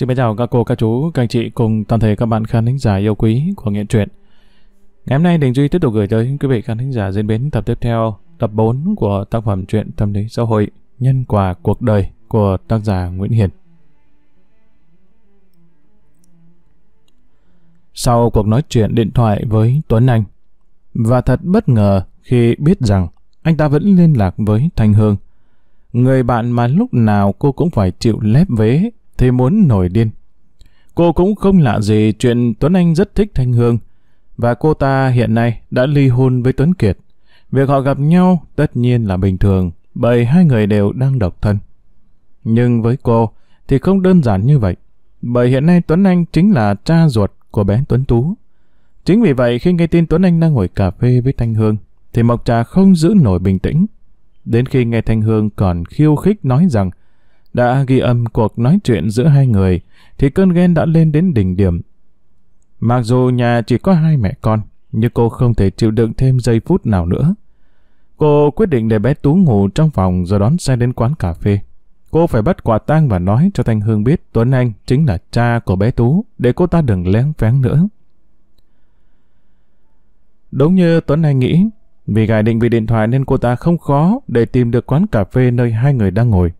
Xin bái chào các cô, các chú, các anh chị cùng toàn thể các bạn khán thính giả yêu quý của nghệ Truyện. Ngày hôm nay Đình Duy tiếp tục gửi tới quý vị khán thính giả diễn biến tập tiếp theo, tập 4 của tác phẩm truyện tâm lý xã hội Nhân quả cuộc đời của tác giả Nguyễn Hiền. Sau cuộc nói chuyện điện thoại với Tuấn Anh, và thật bất ngờ khi biết rằng anh ta vẫn liên lạc với Thanh Hương, người bạn mà lúc nào cô cũng phải chịu lép vế thì muốn nổi điên. Cô cũng không lạ gì chuyện Tuấn Anh rất thích Thanh Hương, và cô ta hiện nay đã ly hôn với Tuấn Kiệt. Việc họ gặp nhau tất nhiên là bình thường, bởi hai người đều đang độc thân. Nhưng với cô thì không đơn giản như vậy, bởi hiện nay Tuấn Anh chính là cha ruột của bé Tuấn Tú. Chính vì vậy khi nghe tin Tuấn Anh đang ngồi cà phê với Thanh Hương, thì Mộc Trà không giữ nổi bình tĩnh. Đến khi nghe Thanh Hương còn khiêu khích nói rằng đã ghi âm cuộc nói chuyện giữa hai người, thì cơn ghen đã lên đến đỉnh điểm. Mặc dù nhà chỉ có hai mẹ con, nhưng cô không thể chịu đựng thêm giây phút nào nữa. Cô quyết định để bé Tú ngủ trong phòng rồi đón xe đến quán cà phê. Cô phải bắt quả tang và nói cho Thanh Hương biết Tuấn Anh chính là cha của bé Tú để cô ta đừng lén phén nữa. Đúng như Tuấn Anh nghĩ, vì gài định vị điện thoại nên cô ta không khó để tìm được quán cà phê nơi hai người đang ngồi.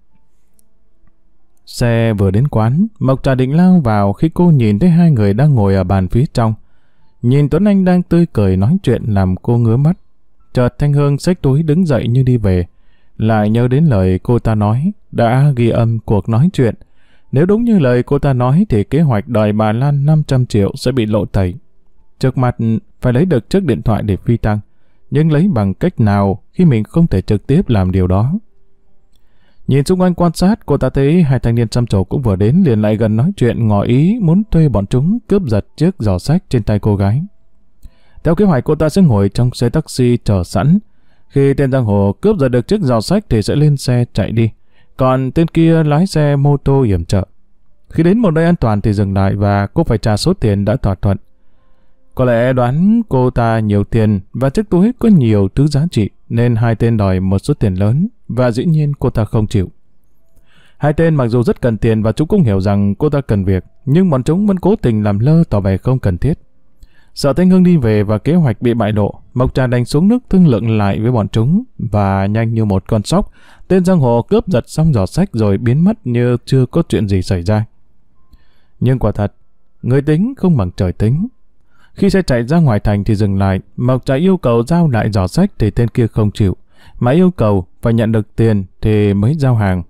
Xe vừa đến quán, Mộc Trà định lao vào khi cô nhìn thấy hai người đang ngồi ở bàn phía trong. Nhìn Tuấn Anh đang tươi cười nói chuyện làm cô ngứa mắt. Chợt Thanh Hương xách túi đứng dậy như đi về. Lại nhớ đến lời cô ta nói, đã ghi âm cuộc nói chuyện. Nếu đúng như lời cô ta nói thì kế hoạch đòi bà Lan 500 triệu sẽ bị lộ tẩy. Trước mặt phải lấy được chiếc điện thoại để phi tăng. Nhưng lấy bằng cách nào khi mình không thể trực tiếp làm điều đó. Nhìn xung quanh quan sát, cô ta thấy hai thanh niên chăm trổ cũng vừa đến liền lại gần nói chuyện ngỏ ý muốn thuê bọn chúng cướp giật chiếc giỏ sách trên tay cô gái. Theo kế hoạch cô ta sẽ ngồi trong xe taxi chờ sẵn. Khi tên giang hồ cướp giật được chiếc giỏ sách thì sẽ lên xe chạy đi. Còn tên kia lái xe mô tô yểm trợ. Khi đến một nơi an toàn thì dừng lại và cô phải trả số tiền đã thỏa thuận. Có lẽ đoán cô ta nhiều tiền và chiếc túi có nhiều thứ giá trị nên hai tên đòi một số tiền lớn và dĩ nhiên cô ta không chịu. Hai tên mặc dù rất cần tiền và chúng cũng hiểu rằng cô ta cần việc, nhưng bọn chúng vẫn cố tình làm lơ tỏ vẻ không cần thiết. Sợ Thanh Hương đi về và kế hoạch bị bại lộ, Mộc Trà đành xuống nước thương lượng lại với bọn chúng và nhanh như một con sóc, tên giang hồ cướp giật xong giỏ sách rồi biến mất như chưa có chuyện gì xảy ra. Nhưng quả thật, người tính không bằng trời tính. Khi xe chạy ra ngoài thành thì dừng lại, Mộc Trà yêu cầu giao lại giỏ sách thì tên kia không chịu mà yêu cầu phải nhận được tiền thì mới giao hàng.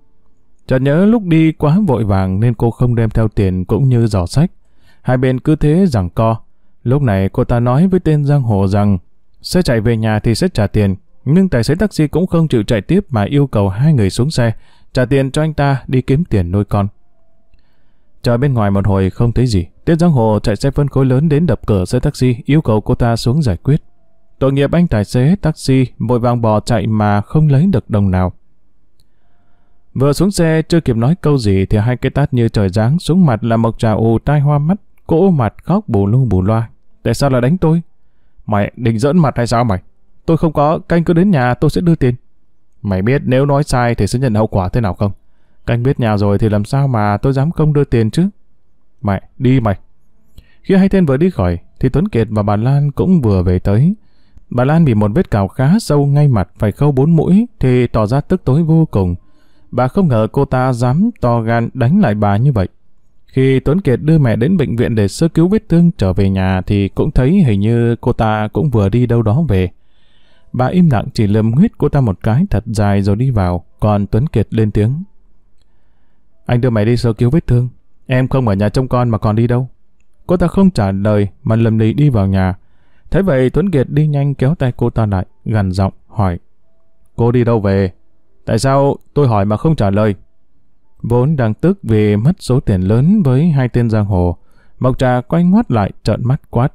Chợt nhớ lúc đi quá vội vàng nên cô không đem theo tiền cũng như giỏ sách. Hai bên cứ thế giằng co. Lúc này cô ta nói với tên giang hồ rằng sẽ chạy về nhà thì sẽ trả tiền. Nhưng tài xế taxi cũng không chịu chạy tiếp mà yêu cầu hai người xuống xe, trả tiền cho anh ta đi kiếm tiền nuôi con. Chờ bên ngoài một hồi không thấy gì, tên giang hồ chạy xe phân khối lớn đến đập cửa xe taxi yêu cầu cô ta xuống giải quyết. Tội nghiệp anh tài xế taxi vội vàng bò chạy mà không lấy được đồng nào. Vừa xuống xe chưa kịp nói câu gì thì hai cái tát như trời giáng xuống mặt là mộc trà ù tai hoa mắt, cỗ mặt khóc bù lu bù loa. Tại sao lại đánh tôi? Mày định dẫn mặt hay sao mày? Tôi không có, canh cứ đến nhà tôi sẽ đưa tiền. Mày biết nếu nói sai thì sẽ nhận hậu quả thế nào không? Canh biết nhà rồi thì làm sao mà tôi dám không đưa tiền chứ? Mày, đi mày. Khi hai tên vừa đi khỏi thì Tuấn Kiệt và bà Lan cũng vừa về tới. Bà Lan bị một vết cào khá sâu ngay mặt phải khâu bốn mũi thì tỏ ra tức tối vô cùng. Bà không ngờ cô ta dám to gan đánh lại bà như vậy. Khi Tuấn Kiệt đưa mẹ đến bệnh viện để sơ cứu vết thương trở về nhà thì cũng thấy hình như cô ta cũng vừa đi đâu đó về. Bà im lặng chỉ lườm huyết cô ta một cái thật dài rồi đi vào, còn Tuấn Kiệt lên tiếng. Anh đưa mẹ đi sơ cứu vết thương, em không ở nhà trông con mà còn đi đâu. Cô ta không trả lời mà lầm lì đi vào nhà. Thế vậy Tuấn Kiệt đi nhanh kéo tay cô ta lại, gần giọng, hỏi. Cô đi đâu về? Tại sao tôi hỏi mà không trả lời? Vốn đang tức vì mất số tiền lớn với hai tên giang hồ. Mộc trà quay ngoắt lại trợn mắt quát.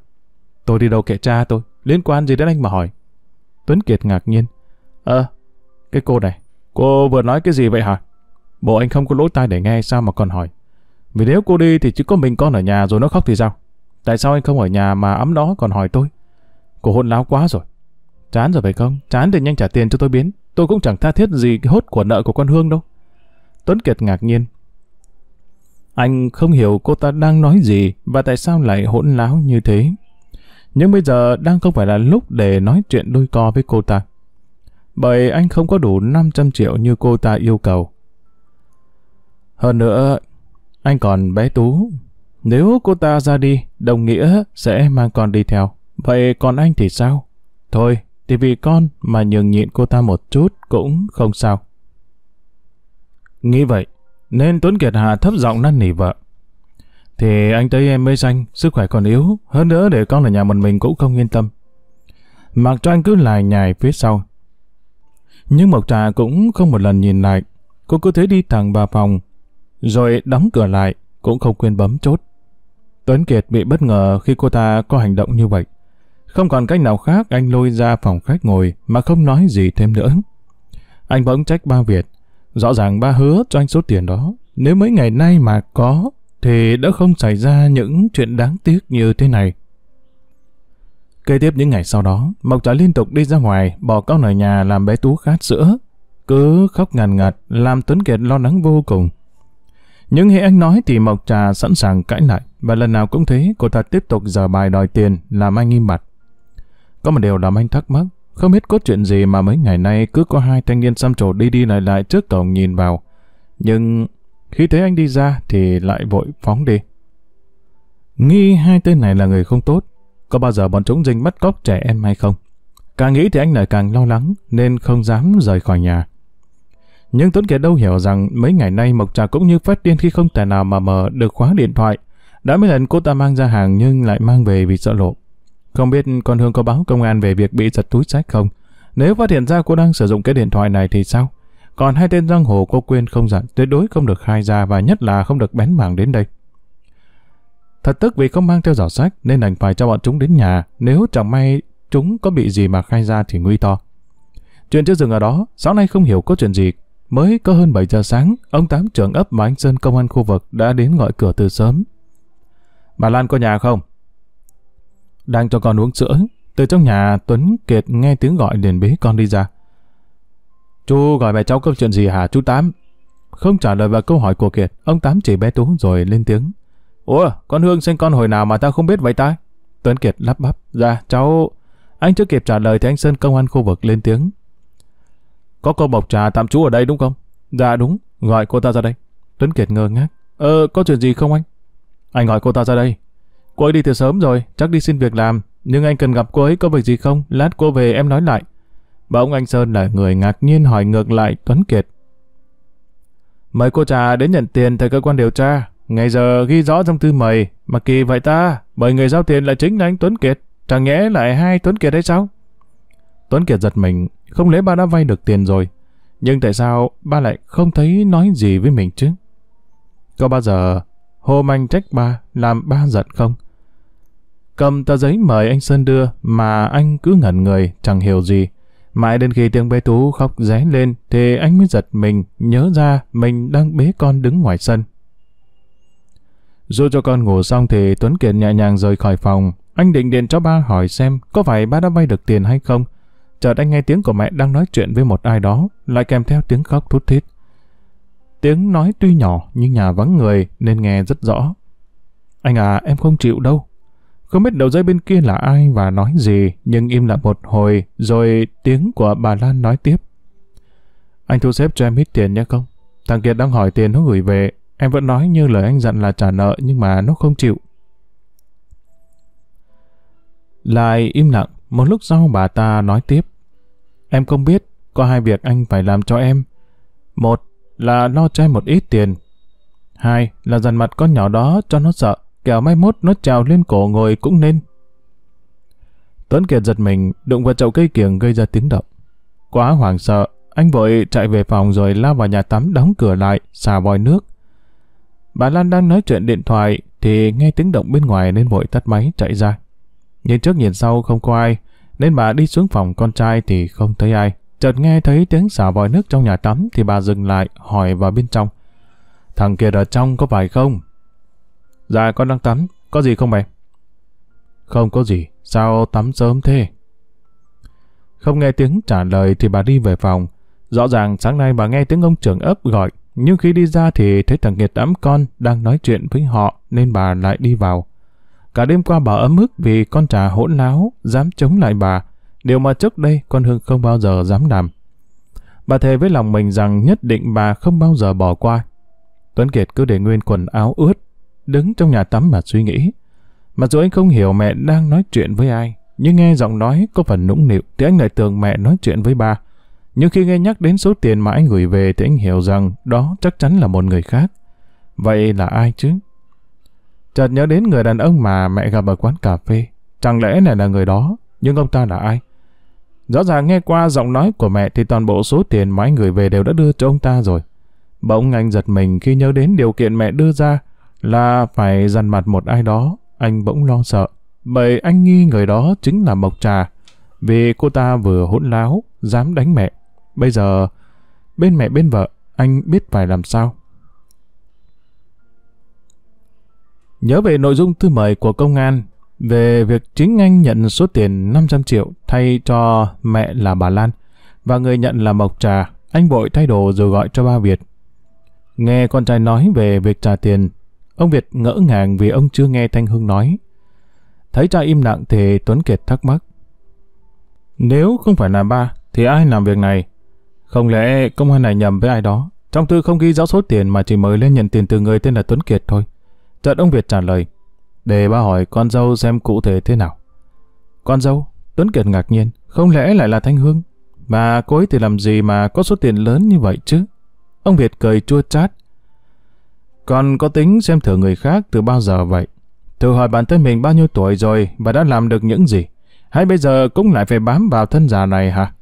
Tôi đi đâu kệ cha tôi, liên quan gì đến anh mà hỏi. Tuấn Kiệt ngạc nhiên. Ờ, cái cô này, cô vừa nói cái gì vậy hả? Bộ anh không có lỗ tai để nghe sao mà còn hỏi. Vì nếu cô đi thì chỉ có mình con ở nhà rồi nó khóc thì sao? Tại sao anh không ở nhà mà ấm nó còn hỏi tôi? Cô hôn láo quá rồi. Chán rồi phải không? Chán thì nhanh trả tiền cho tôi biến. Tôi cũng chẳng tha thiết gì cái hốt của nợ của con Hương đâu. Tuấn Kiệt ngạc nhiên. Anh không hiểu cô ta đang nói gì và tại sao lại hỗn láo như thế. Nhưng bây giờ đang không phải là lúc để nói chuyện đôi co với cô ta. Bởi anh không có đủ 500 triệu như cô ta yêu cầu. Hơn nữa, anh còn bé Tú. Nếu cô ta ra đi, đồng nghĩa sẽ mang con đi theo. Vậy còn anh thì sao? Thôi, thì vì con mà nhường nhịn cô ta một chút cũng không sao. Nghĩ vậy, nên Tuấn Kiệt Hà thấp giọng năn nỉ vợ. Thì anh thấy em mới xanh, sức khỏe còn yếu, hơn nữa để con ở nhà một mình cũng không yên tâm. Mặc cho anh cứ lài nhài phía sau. Nhưng Mộc Trà cũng không một lần nhìn lại, cô cứ thế đi thẳng vào phòng, rồi đóng cửa lại, cũng không quên bấm chốt. Tuấn Kiệt bị bất ngờ khi cô ta có hành động như vậy. Không còn cách nào khác anh lôi ra phòng khách ngồi mà không nói gì thêm nữa. Anh bỗng trách ba Việt. Rõ ràng ba hứa cho anh số tiền đó. Nếu mấy ngày nay mà có thì đã không xảy ra những chuyện đáng tiếc như thế này. Kế tiếp những ngày sau đó, Mộc Trà liên tục đi ra ngoài, bỏ con ở nhà làm bé Tú khát sữa. Cứ khóc ngàn ngặt, làm Tuấn Kiệt lo lắng vô cùng. Nhưng khi anh nói thì Mộc Trà sẵn sàng cãi lại, và lần nào cũng thế, cô ta tiếp tục giở bài đòi tiền, làm anh im mặt. Có một điều làm anh thắc mắc, không biết có chuyện gì mà mấy ngày nay cứ có hai thanh niên xăm trổ đi đi lại lại trước cổng nhìn vào. Nhưng khi thấy anh đi ra thì lại vội phóng đi. Nghi hai tên này là người không tốt, có bao giờ bọn chúng dình bắt cóc trẻ em hay không? Càng nghĩ thì anh lại càng lo lắng nên không dám rời khỏi nhà. Nhưng Tuấn Kiệt đâu hiểu rằng mấy ngày nay Mộc Trà cũng như phát điên khi không thể nào mà mở được khóa điện thoại. Đã mấy lần cô ta mang ra hàng nhưng lại mang về vì sợ lộ. Không biết con Hương có báo công an về việc bị giật túi sách không? Nếu phát hiện ra cô đang sử dụng cái điện thoại này thì sao? Còn hai tên giang hồ cô quên không dặn, dạ? tuyệt đối không được khai ra và nhất là không được bén mảng đến đây. Thật tức vì không mang theo giỏ sách nên đành phải cho bọn chúng đến nhà, nếu chẳng may chúng có bị gì mà khai ra thì nguy to. Chuyện chưa dừng ở đó, sáng nay không hiểu có chuyện gì. Mới có hơn 7 giờ sáng, ông Tám trưởng ấp và anh Sơn công an khu vực đã đến gọi cửa từ sớm. Bà Lan có nhà không? Đang cho con uống sữa, từ trong nhà Tuấn Kiệt nghe tiếng gọi liền bế con đi ra. Chú gọi mẹ cháu có chuyện gì hả chú Tám? Không trả lời vào câu hỏi của Kiệt, ông Tám chỉ bé Tú rồi lên tiếng. Ủa, con Hương sinh con hồi nào mà ta không biết vậy ta? Tuấn Kiệt lắp bắp. Dạ, cháu... Anh chưa kịp trả lời thì anh Sơn công an khu vực lên tiếng. Có cô bọc trà tạm trú ở đây đúng không? Dạ đúng, gọi cô ta ra đây. Tuấn Kiệt ngơ ngác. Ờ, có chuyện gì không anh? Anh gọi cô ta ra đây. Cô ấy đi từ sớm rồi, chắc đi xin việc làm. Nhưng anh cần gặp cô ấy có việc gì không? Lát cô về em nói lại. Và ông Anh Sơn là người ngạc nhiên hỏi ngược lại Tuấn Kiệt. Mời cô trà đến nhận tiền tại cơ quan điều tra. Ngày giờ ghi rõ trong thư mời. Mà kỳ vậy ta, bởi người giao tiền là chính là anh Tuấn Kiệt. Chẳng nhẽ lại hai Tuấn Kiệt hay sao? Tuấn Kiệt giật mình, không lẽ ba đã vay được tiền rồi. Nhưng tại sao ba lại không thấy nói gì với mình chứ? Có bao giờ hôm anh trách ba làm ba giận không? cầm tờ giấy mời anh Sơn đưa mà anh cứ ngẩn người, chẳng hiểu gì. Mãi đến khi tiếng bé Tú khóc ré lên thì anh mới giật mình, nhớ ra mình đang bế con đứng ngoài sân. Dù cho con ngủ xong thì Tuấn Kiệt nhẹ nhàng rời khỏi phòng. Anh định điện cho ba hỏi xem có phải ba đã vay được tiền hay không. Chợt anh nghe tiếng của mẹ đang nói chuyện với một ai đó, lại kèm theo tiếng khóc thút thít. Tiếng nói tuy nhỏ nhưng nhà vắng người nên nghe rất rõ. Anh à, em không chịu đâu, không biết đầu dây bên kia là ai và nói gì, nhưng im lặng một hồi, rồi tiếng của bà Lan nói tiếp. Anh thu xếp cho em ít tiền nhé không? Thằng Kiệt đang hỏi tiền nó gửi về, em vẫn nói như lời anh dặn là trả nợ nhưng mà nó không chịu. Lại im lặng, một lúc sau bà ta nói tiếp. Em không biết, có hai việc anh phải làm cho em. Một là lo cho em một ít tiền. Hai là dằn mặt con nhỏ đó cho nó sợ kẻo mai mốt nó trào lên cổ ngồi cũng nên. Tuấn Kiệt giật mình, đụng vào chậu cây kiểng gây ra tiếng động. Quá hoảng sợ, anh vội chạy về phòng rồi lao vào nhà tắm đóng cửa lại, xà vòi nước. Bà Lan đang nói chuyện điện thoại thì nghe tiếng động bên ngoài nên vội tắt máy chạy ra. Nhìn trước nhìn sau không có ai, nên bà đi xuống phòng con trai thì không thấy ai. Chợt nghe thấy tiếng xả vòi nước trong nhà tắm thì bà dừng lại hỏi vào bên trong. Thằng kia ở trong có phải không? Dạ con đang tắm, có gì không mày? Không có gì, sao tắm sớm thế? Không nghe tiếng trả lời thì bà đi về phòng. Rõ ràng sáng nay bà nghe tiếng ông trưởng ấp gọi, nhưng khi đi ra thì thấy thằng Kiệt ấm con đang nói chuyện với họ nên bà lại đi vào. Cả đêm qua bà ấm ức vì con trà hỗn láo, dám chống lại bà, điều mà trước đây con Hương không bao giờ dám làm. Bà thề với lòng mình rằng nhất định bà không bao giờ bỏ qua. Tuấn Kiệt cứ để nguyên quần áo ướt, đứng trong nhà tắm mà suy nghĩ. Mặc dù anh không hiểu mẹ đang nói chuyện với ai, nhưng nghe giọng nói có phần nũng nịu thì anh lại tưởng mẹ nói chuyện với ba. Nhưng khi nghe nhắc đến số tiền mà anh gửi về thì anh hiểu rằng đó chắc chắn là một người khác. Vậy là ai chứ? Chợt nhớ đến người đàn ông mà mẹ gặp ở quán cà phê. Chẳng lẽ này là người đó, nhưng ông ta là ai? Rõ ràng nghe qua giọng nói của mẹ thì toàn bộ số tiền mà anh gửi về đều đã đưa cho ông ta rồi. Bỗng anh giật mình khi nhớ đến điều kiện mẹ đưa ra là phải dằn mặt một ai đó, anh bỗng lo sợ, bởi anh nghi người đó chính là Mộc Trà, vì cô ta vừa hỗn láo, dám đánh mẹ. Bây giờ, bên mẹ bên vợ, anh biết phải làm sao. Nhớ về nội dung thư mời của công an về việc chính anh nhận số tiền 500 triệu thay cho mẹ là bà Lan và người nhận là Mộc Trà, anh vội thay đồ rồi gọi cho ba Việt. Nghe con trai nói về việc trả tiền, Ông Việt ngỡ ngàng vì ông chưa nghe Thanh Hưng nói. Thấy cha im lặng thì Tuấn Kiệt thắc mắc. Nếu không phải là ba, thì ai làm việc này? Không lẽ công an này nhầm với ai đó? Trong thư không ghi rõ số tiền mà chỉ mời lên nhận tiền từ người tên là Tuấn Kiệt thôi. Chợt ông Việt trả lời. Để ba hỏi con dâu xem cụ thể thế nào. Con dâu? Tuấn Kiệt ngạc nhiên. Không lẽ lại là Thanh Hương? Mà cô ấy thì làm gì mà có số tiền lớn như vậy chứ? Ông Việt cười chua chát. Còn có tính xem thử người khác từ bao giờ vậy? Thử hỏi bản thân mình bao nhiêu tuổi rồi và đã làm được những gì? Hay bây giờ cũng lại phải bám vào thân già này hả?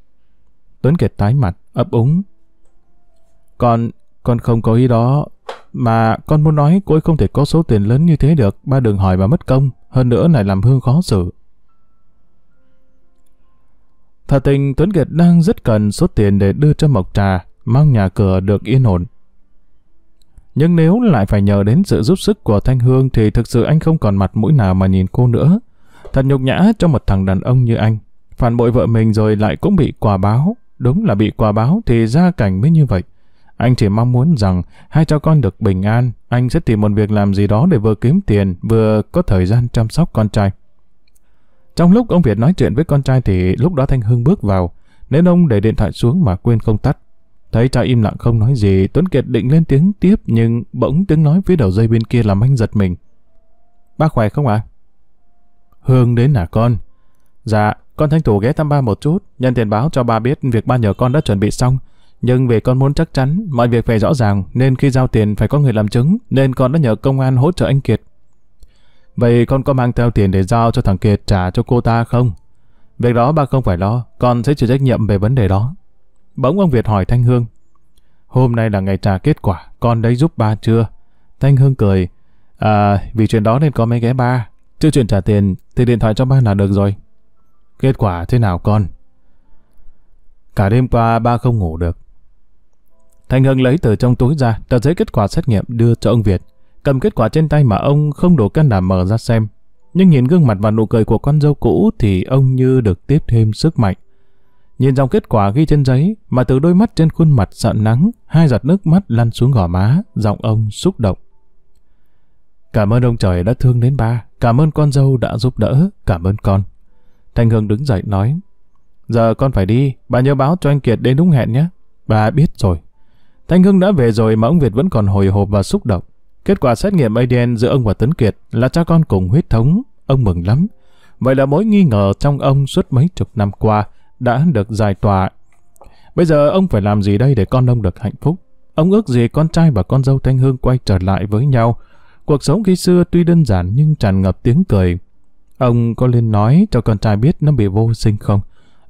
Tuấn Kiệt tái mặt, ấp úng. con con không có ý đó. Mà con muốn nói cô ấy không thể có số tiền lớn như thế được. Ba đừng hỏi mà mất công. Hơn nữa lại làm Hương khó xử. Thật tình Tuấn Kiệt đang rất cần số tiền để đưa cho Mộc Trà, mang nhà cửa được yên ổn. Nhưng nếu lại phải nhờ đến sự giúp sức của Thanh Hương thì thực sự anh không còn mặt mũi nào mà nhìn cô nữa. Thật nhục nhã cho một thằng đàn ông như anh. Phản bội vợ mình rồi lại cũng bị quả báo. Đúng là bị quả báo thì gia cảnh mới như vậy. Anh chỉ mong muốn rằng hai cha con được bình an, anh sẽ tìm một việc làm gì đó để vừa kiếm tiền, vừa có thời gian chăm sóc con trai. Trong lúc ông Việt nói chuyện với con trai thì lúc đó Thanh hương bước vào, nên ông để điện thoại xuống mà quên không tắt. Thấy cha im lặng không nói gì, Tuấn Kiệt định lên tiếng tiếp nhưng bỗng tiếng nói phía đầu dây bên kia làm anh giật mình. bác khỏe không ạ? Hương đến hả con? Dạ, con thanh thủ ghé thăm ba một chút, nhân tiền báo cho ba biết việc ba nhờ con đã chuẩn bị xong. Nhưng vì con muốn chắc chắn, mọi việc phải rõ ràng, nên khi giao tiền phải có người làm chứng, nên con đã nhờ công an hỗ trợ anh Kiệt. Vậy con có mang theo tiền để giao cho thằng Kiệt trả cho cô ta không? Việc đó ba không phải lo, con sẽ chịu trách nhiệm về vấn đề đó. Bỗng ông Việt hỏi Thanh Hương, hôm nay là ngày trả kết quả, con đấy giúp ba chưa? Thanh Hương cười, à, vì chuyện đó nên con mới ghé ba, chưa chuyện trả tiền thì điện thoại cho ba là được rồi. Kết quả thế nào con? Cả đêm qua ba không ngủ được. Thanh Hương lấy từ trong túi ra tờ giấy kết quả xét nghiệm đưa cho ông Việt. Cầm kết quả trên tay mà ông không đủ can đảm mở ra xem. Nhưng nhìn gương mặt và nụ cười của con dâu cũ thì ông như được tiếp thêm sức mạnh. Nhìn dòng kết quả ghi trên giấy mà từ đôi mắt trên khuôn mặt sợ nắng, hai giọt nước mắt lăn xuống gò má, giọng ông xúc động. Cảm ơn ông trời đã thương đến ba, cảm ơn con dâu đã giúp đỡ, cảm ơn con. Thanh Hương đứng dậy nói, giờ con phải đi, bà nhớ báo cho anh Kiệt đến đúng hẹn nhé. Bà biết rồi. Thanh hương đã về rồi mà ông Việt vẫn còn hồi hộp và xúc động. Kết quả xét nghiệm ADN giữa ông và tấn Kiệt là cha con cùng huyết thống, ông mừng lắm. Vậy là mối nghi ngờ trong ông suốt mấy chục năm qua đã được giải tỏa. Bây giờ ông phải làm gì đây để con ông được hạnh phúc? Ông ước gì con trai và con dâu Thanh Hương quay trở lại với nhau. Cuộc sống khi xưa tuy đơn giản nhưng tràn ngập tiếng cười. Ông có nên nói cho con trai biết nó bị vô sinh không?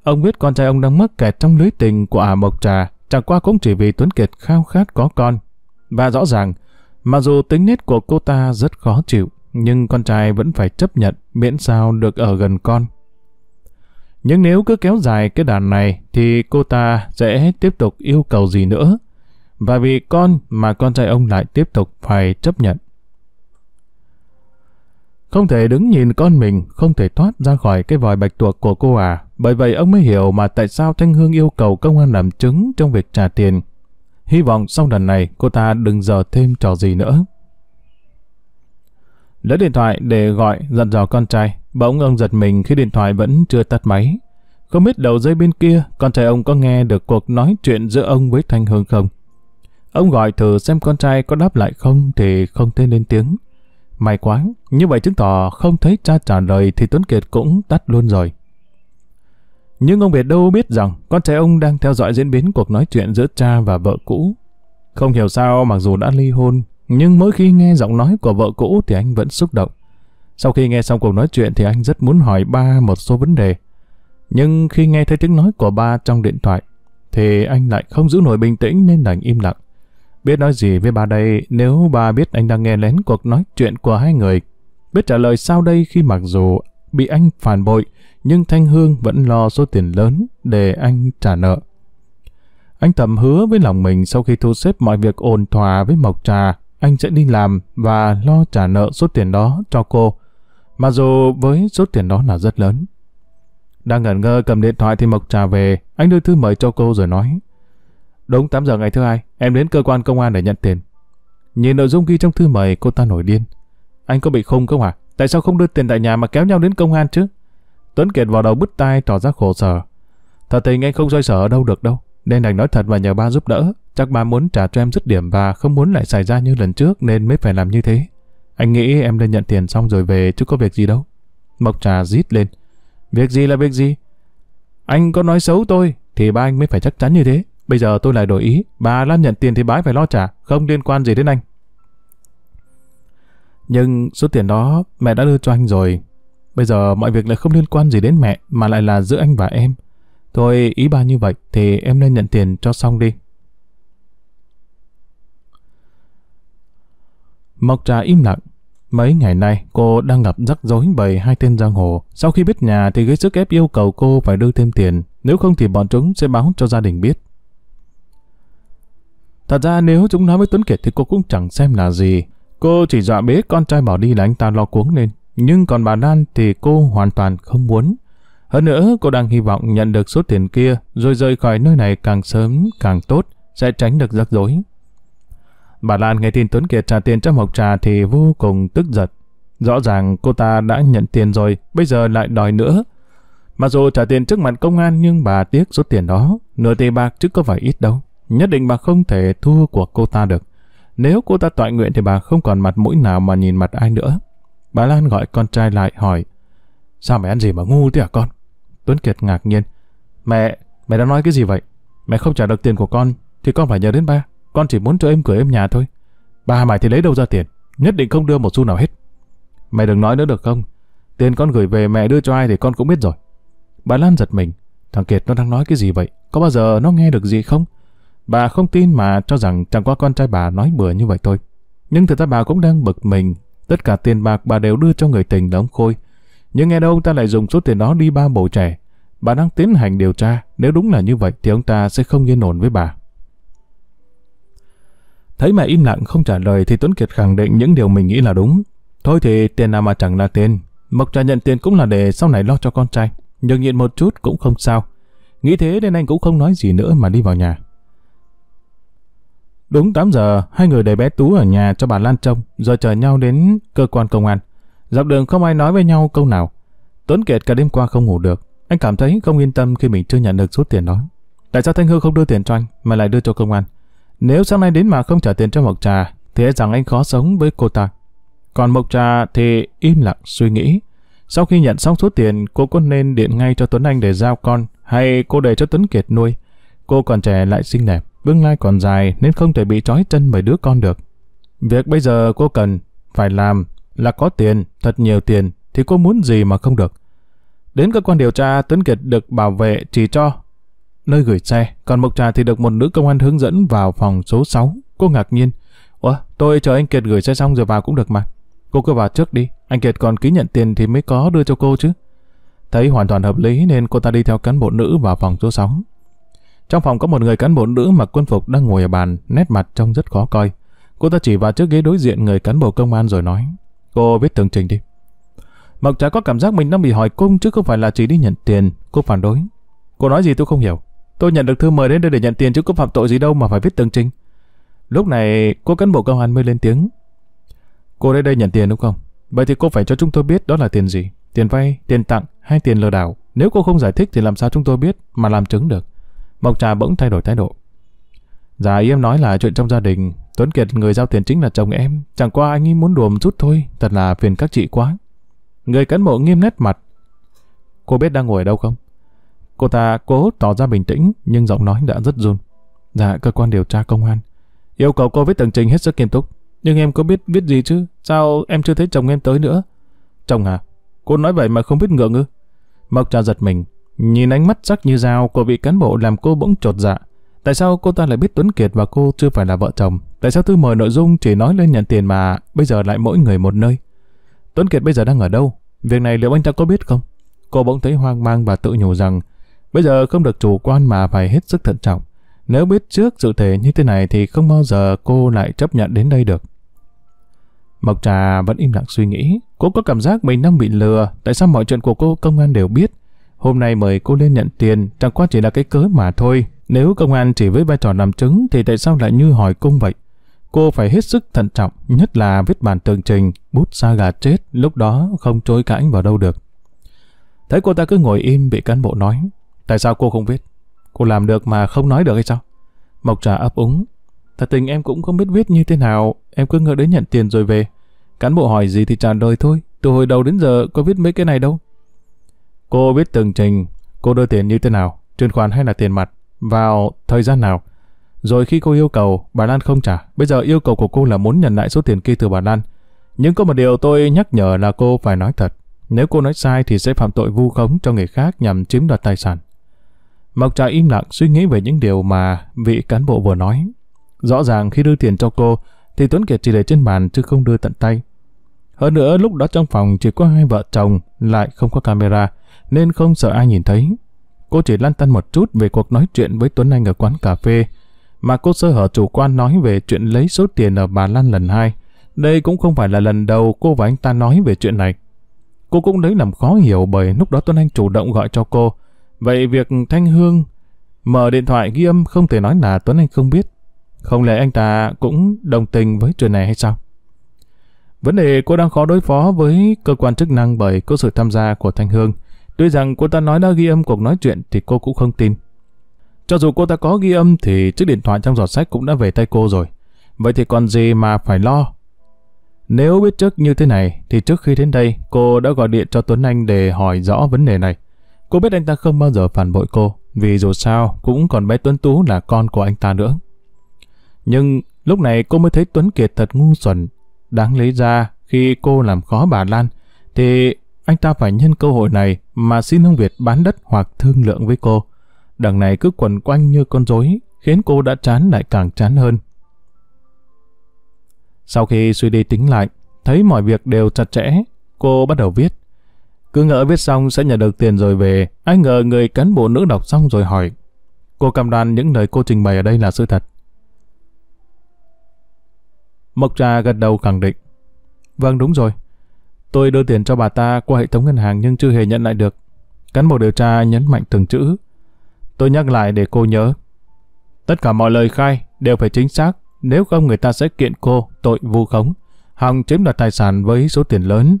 Ông biết con trai ông đang mắc kẹt trong lưới tình của ả mộc trà, chẳng qua cũng chỉ vì Tuấn Kiệt khao khát có con. Và rõ ràng, mặc dù tính nết của cô ta rất khó chịu, nhưng con trai vẫn phải chấp nhận miễn sao được ở gần con. Nhưng nếu cứ kéo dài cái đàn này thì cô ta sẽ tiếp tục yêu cầu gì nữa. Và vì con mà con trai ông lại tiếp tục phải chấp nhận. Không thể đứng nhìn con mình, không thể thoát ra khỏi cái vòi bạch tuộc của cô à. Bởi vậy ông mới hiểu mà tại sao Thanh Hương yêu cầu công an làm chứng trong việc trả tiền. Hy vọng sau lần này cô ta đừng giờ thêm trò gì nữa. Lấy điện thoại để gọi dặn dò con trai. Bỗng ông giật mình khi điện thoại vẫn chưa tắt máy. Không biết đầu dây bên kia, con trai ông có nghe được cuộc nói chuyện giữa ông với Thanh Hương không? Ông gọi thử xem con trai có đáp lại không thì không thể lên tiếng. May quá, như vậy chứng tỏ không thấy cha trả lời thì Tuấn Kiệt cũng tắt luôn rồi. Nhưng ông Việt đâu biết rằng con trai ông đang theo dõi diễn biến cuộc nói chuyện giữa cha và vợ cũ. Không hiểu sao mặc dù đã ly hôn, nhưng mỗi khi nghe giọng nói của vợ cũ thì anh vẫn xúc động. Sau khi nghe xong cuộc nói chuyện thì anh rất muốn hỏi ba một số vấn đề. Nhưng khi nghe thấy tiếng nói của ba trong điện thoại, thì anh lại không giữ nổi bình tĩnh nên đành im lặng. Biết nói gì với ba đây nếu ba biết anh đang nghe lén cuộc nói chuyện của hai người. Biết trả lời sau đây khi mặc dù bị anh phản bội, nhưng Thanh Hương vẫn lo số tiền lớn để anh trả nợ. Anh thầm hứa với lòng mình sau khi thu xếp mọi việc ổn thỏa với Mộc Trà, anh sẽ đi làm và lo trả nợ số tiền đó cho cô. Mặc dù với số tiền đó là rất lớn. Đang ngẩn ngơ cầm điện thoại thì Mộc trà về, anh đưa thư mời cho cô rồi nói. Đúng 8 giờ ngày thứ hai, em đến cơ quan công an để nhận tiền. Nhìn nội dung ghi trong thư mời cô ta nổi điên. Anh có bị khung không à? Tại sao không đưa tiền tại nhà mà kéo nhau đến công an chứ? Tuấn Kiệt vào đầu bứt tai tỏ ra khổ sở. Thật tình anh không xoay sở ở đâu được đâu. Nên đành nói thật và nhờ ba giúp đỡ. Chắc ba muốn trả cho em dứt điểm và không muốn lại xảy ra như lần trước nên mới phải làm như thế. Anh nghĩ em nên nhận tiền xong rồi về chứ có việc gì đâu. Mộc trà rít lên. Việc gì là việc gì? Anh có nói xấu tôi thì ba anh mới phải chắc chắn như thế. Bây giờ tôi lại đổi ý. Bà Lan nhận tiền thì bái phải lo trả. Không liên quan gì đến anh. Nhưng số tiền đó mẹ đã đưa cho anh rồi. Bây giờ mọi việc lại không liên quan gì đến mẹ mà lại là giữa anh và em. Thôi ý ba như vậy thì em nên nhận tiền cho xong đi. Mộc trà im lặng. Mấy ngày nay, cô đang gặp rắc rối bởi hai tên giang hồ. Sau khi biết nhà thì gây sức ép yêu cầu cô phải đưa thêm tiền, nếu không thì bọn chúng sẽ báo cho gia đình biết. Thật ra nếu chúng nói với Tuấn Kiệt thì cô cũng chẳng xem là gì. Cô chỉ dọa bế con trai bỏ đi là anh ta lo cuống lên. Nhưng còn bà Lan thì cô hoàn toàn không muốn. Hơn nữa, cô đang hy vọng nhận được số tiền kia rồi rời khỏi nơi này càng sớm càng tốt, sẽ tránh được rắc rối. Bà Lan nghe tin Tuấn Kiệt trả tiền trong hộp trà thì vô cùng tức giận. Rõ ràng cô ta đã nhận tiền rồi, bây giờ lại đòi nữa. Mặc dù trả tiền trước mặt công an nhưng bà tiếc số tiền đó, nửa tỷ bạc chứ có phải ít đâu. Nhất định bà không thể thua cuộc cô ta được. Nếu cô ta tọa nguyện thì bà không còn mặt mũi nào mà nhìn mặt ai nữa. Bà Lan gọi con trai lại hỏi Sao mày ăn gì mà ngu thế hả con? Tuấn Kiệt ngạc nhiên Mẹ, mẹ đã nói cái gì vậy? Mẹ không trả được tiền của con thì con phải nhờ đến ba. Con chỉ muốn cho em cười em nhà thôi. Bà mày thì lấy đâu ra tiền, nhất định không đưa một xu nào hết. Mày đừng nói nữa được không? Tiền con gửi về mẹ đưa cho ai thì con cũng biết rồi. Bà Lan giật mình. Thằng Kiệt nó đang nói cái gì vậy? Có bao giờ nó nghe được gì không? Bà không tin mà cho rằng chẳng qua con trai bà nói bừa như vậy thôi. Nhưng thực ra bà cũng đang bực mình. Tất cả tiền bạc bà đều đưa cho người tình là ông Khôi. Nhưng nghe đâu ông ta lại dùng số tiền đó đi ba bầu trẻ. Bà đang tiến hành điều tra. Nếu đúng là như vậy thì ông ta sẽ không yên ổn với bà. Thấy mẹ im lặng không trả lời thì Tuấn Kiệt khẳng định những điều mình nghĩ là đúng. Thôi thì tiền nào mà chẳng là tiền. Mộc trà nhận tiền cũng là để sau này lo cho con trai. Nhưng nhịn một chút cũng không sao. Nghĩ thế nên anh cũng không nói gì nữa mà đi vào nhà. Đúng 8 giờ, hai người để bé Tú ở nhà cho bà Lan trông, rồi chờ nhau đến cơ quan công an. Dọc đường không ai nói với nhau câu nào. Tuấn Kiệt cả đêm qua không ngủ được. Anh cảm thấy không yên tâm khi mình chưa nhận được số tiền đó. Tại sao Thanh Hương không đưa tiền cho anh, mà lại đưa cho công an? Nếu sáng nay đến mà không trả tiền cho Mộc Trà, thì e rằng anh khó sống với cô ta. Còn Mộc Trà thì im lặng suy nghĩ. Sau khi nhận xong số tiền, cô có nên điện ngay cho Tuấn Anh để giao con, hay cô để cho Tuấn Kiệt nuôi? Cô còn trẻ lại xinh đẹp, tương lai còn dài nên không thể bị trói chân bởi đứa con được. Việc bây giờ cô cần, phải làm, là có tiền, thật nhiều tiền, thì cô muốn gì mà không được. Đến cơ quan điều tra, Tuấn Kiệt được bảo vệ chỉ cho nơi gửi xe, còn Mộc Trà thì được một nữ công an hướng dẫn vào phòng số 6. Cô ngạc nhiên. Ủa, tôi chờ anh Kiệt gửi xe xong rồi vào cũng được mà. Cô cứ vào trước đi, anh Kiệt còn ký nhận tiền thì mới có đưa cho cô chứ. Thấy hoàn toàn hợp lý nên cô ta đi theo cán bộ nữ vào phòng số 6. Trong phòng có một người cán bộ nữ mặc quân phục đang ngồi ở bàn, nét mặt trông rất khó coi. Cô ta chỉ vào trước ghế đối diện người cán bộ công an rồi nói. Cô viết tường trình đi. Mộc Trà có cảm giác mình đang bị hỏi cung chứ không phải là chỉ đi nhận tiền. Cô phản đối. Cô nói gì tôi không hiểu. Tôi nhận được thư mời đến đây để nhận tiền chứ có phạm tội gì đâu mà phải viết tường trình. Lúc này, cô cán bộ công an mới lên tiếng. Cô đến đây nhận tiền đúng không? Vậy thì cô phải cho chúng tôi biết đó là tiền gì. Tiền vay, tiền tặng hay tiền lừa đảo. Nếu cô không giải thích thì làm sao chúng tôi biết mà làm chứng được. Mộc Trà bỗng thay đổi thái độ. Dạ ý em nói là chuyện trong gia đình. Tuấn Kiệt người giao tiền chính là chồng em. Chẳng qua anh ấy muốn đùa một chút thôi. Thật là phiền các chị quá. Người cán bộ nghiêm nét mặt. Cô biết đang ngồi ở đâu không? Cô ta cố tỏ ra bình tĩnh, nhưng giọng nói đã rất run. Dạ, cơ quan điều tra công an. Yêu cầu cô viết tường trình hết sức nghiêm túc. Nhưng em có biết viết gì chứ? Sao em chưa thấy chồng em tới nữa? Chồng à? Cô nói vậy mà không biết ngượng ư? Mộc trà giật mình, nhìn ánh mắt sắc như dao của vị cán bộ làm cô bỗng trột dạ. Tại sao cô ta lại biết Tuấn Kiệt và cô chưa phải là vợ chồng? Tại sao thư mời nội dung chỉ nói lên nhận tiền mà bây giờ lại mỗi người một nơi? Tuấn Kiệt bây giờ đang ở đâu? Việc này liệu anh ta có biết không? Cô bỗng thấy hoang mang và tự nhủ rằng Bây giờ không được chủ quan mà phải hết sức thận trọng. Nếu biết trước sự thể như thế này thì không bao giờ cô lại chấp nhận đến đây được. Mộc Trà vẫn im lặng suy nghĩ. Cô có cảm giác mình đang bị lừa. Tại sao mọi chuyện của cô công an đều biết? Hôm nay mời cô lên nhận tiền chẳng qua chỉ là cái cớ mà thôi. Nếu công an chỉ với vai trò làm chứng thì tại sao lại như hỏi cung vậy? Cô phải hết sức thận trọng, nhất là viết bản tường trình, bút sa gà chết, lúc đó không trôi cãi vào đâu được. Thấy cô ta cứ ngồi im bị cán bộ nói, Tại sao cô không viết? Cô làm được mà không nói được hay sao? Mộc trà ấp úng. Thật tình em cũng không biết viết như thế nào, em cứ ngỡ đến nhận tiền rồi về. Cán bộ hỏi gì thì trả lời thôi, từ hồi đầu đến giờ có viết mấy cái này đâu. Cô biết từng trình, cô đưa tiền như thế nào, truyền khoản hay là tiền mặt, vào thời gian nào. Rồi khi cô yêu cầu, bà Lan không trả. Bây giờ yêu cầu của cô là muốn nhận lại số tiền kia từ bà Lan. Nhưng có một điều tôi nhắc nhở là cô phải nói thật. Nếu cô nói sai thì sẽ phạm tội vu khống cho người khác nhằm chiếm đoạt tài sản. Ngọc Trà im lặng suy nghĩ về những điều mà vị cán bộ vừa nói. Rõ ràng khi đưa tiền cho cô, thì Tuấn Kiệt chỉ để trên bàn chứ không đưa tận tay. Hơn nữa lúc đó trong phòng chỉ có hai vợ chồng lại không có camera nên không sợ ai nhìn thấy. Cô chỉ lăn tăn một chút về cuộc nói chuyện với Tuấn Anh ở quán cà phê mà cô sơ hở chủ quan nói về chuyện lấy số tiền ở bà Lan lần hai. Đây cũng không phải là lần đầu cô và anh ta nói về chuyện này. Cô cũng lấy làm khó hiểu bởi lúc đó Tuấn Anh chủ động gọi cho cô Vậy việc Thanh Hương mở điện thoại ghi âm không thể nói là Tuấn Anh không biết. Không lẽ anh ta cũng đồng tình với chuyện này hay sao? Vấn đề cô đang khó đối phó với cơ quan chức năng bởi có sự tham gia của Thanh Hương. Tuy rằng cô ta nói đã ghi âm cuộc nói chuyện thì cô cũng không tin. Cho dù cô ta có ghi âm thì chiếc điện thoại trong giọt sách cũng đã về tay cô rồi. Vậy thì còn gì mà phải lo? Nếu biết trước như thế này thì trước khi đến đây cô đã gọi điện cho Tuấn Anh để hỏi rõ vấn đề này. Cô biết anh ta không bao giờ phản bội cô, vì dù sao cũng còn bé Tuấn Tú là con của anh ta nữa. Nhưng lúc này cô mới thấy Tuấn Kiệt thật ngu xuẩn. Đáng lấy ra khi cô làm khó bà Lan, thì anh ta phải nhân cơ hội này mà xin ông Việt bán đất hoặc thương lượng với cô. Đằng này cứ quẩn quanh như con rối, khiến cô đã chán lại càng chán hơn. Sau khi suy đi tính lại, thấy mọi việc đều chặt chẽ, cô bắt đầu viết. Cứ ngỡ viết xong sẽ nhận được tiền rồi về, ai ngờ người cán bộ nữ đọc xong rồi hỏi. Cô cam đoan những lời cô trình bày ở đây là sự thật. Mộc trà gật đầu khẳng định. Vâng đúng rồi. Tôi đưa tiền cho bà ta qua hệ thống ngân hàng nhưng chưa hề nhận lại được. Cán bộ điều tra nhấn mạnh từng chữ. Tôi nhắc lại để cô nhớ. Tất cả mọi lời khai đều phải chính xác, nếu không người ta sẽ kiện cô tội vu khống, hòng chiếm đoạt tài sản với số tiền lớn.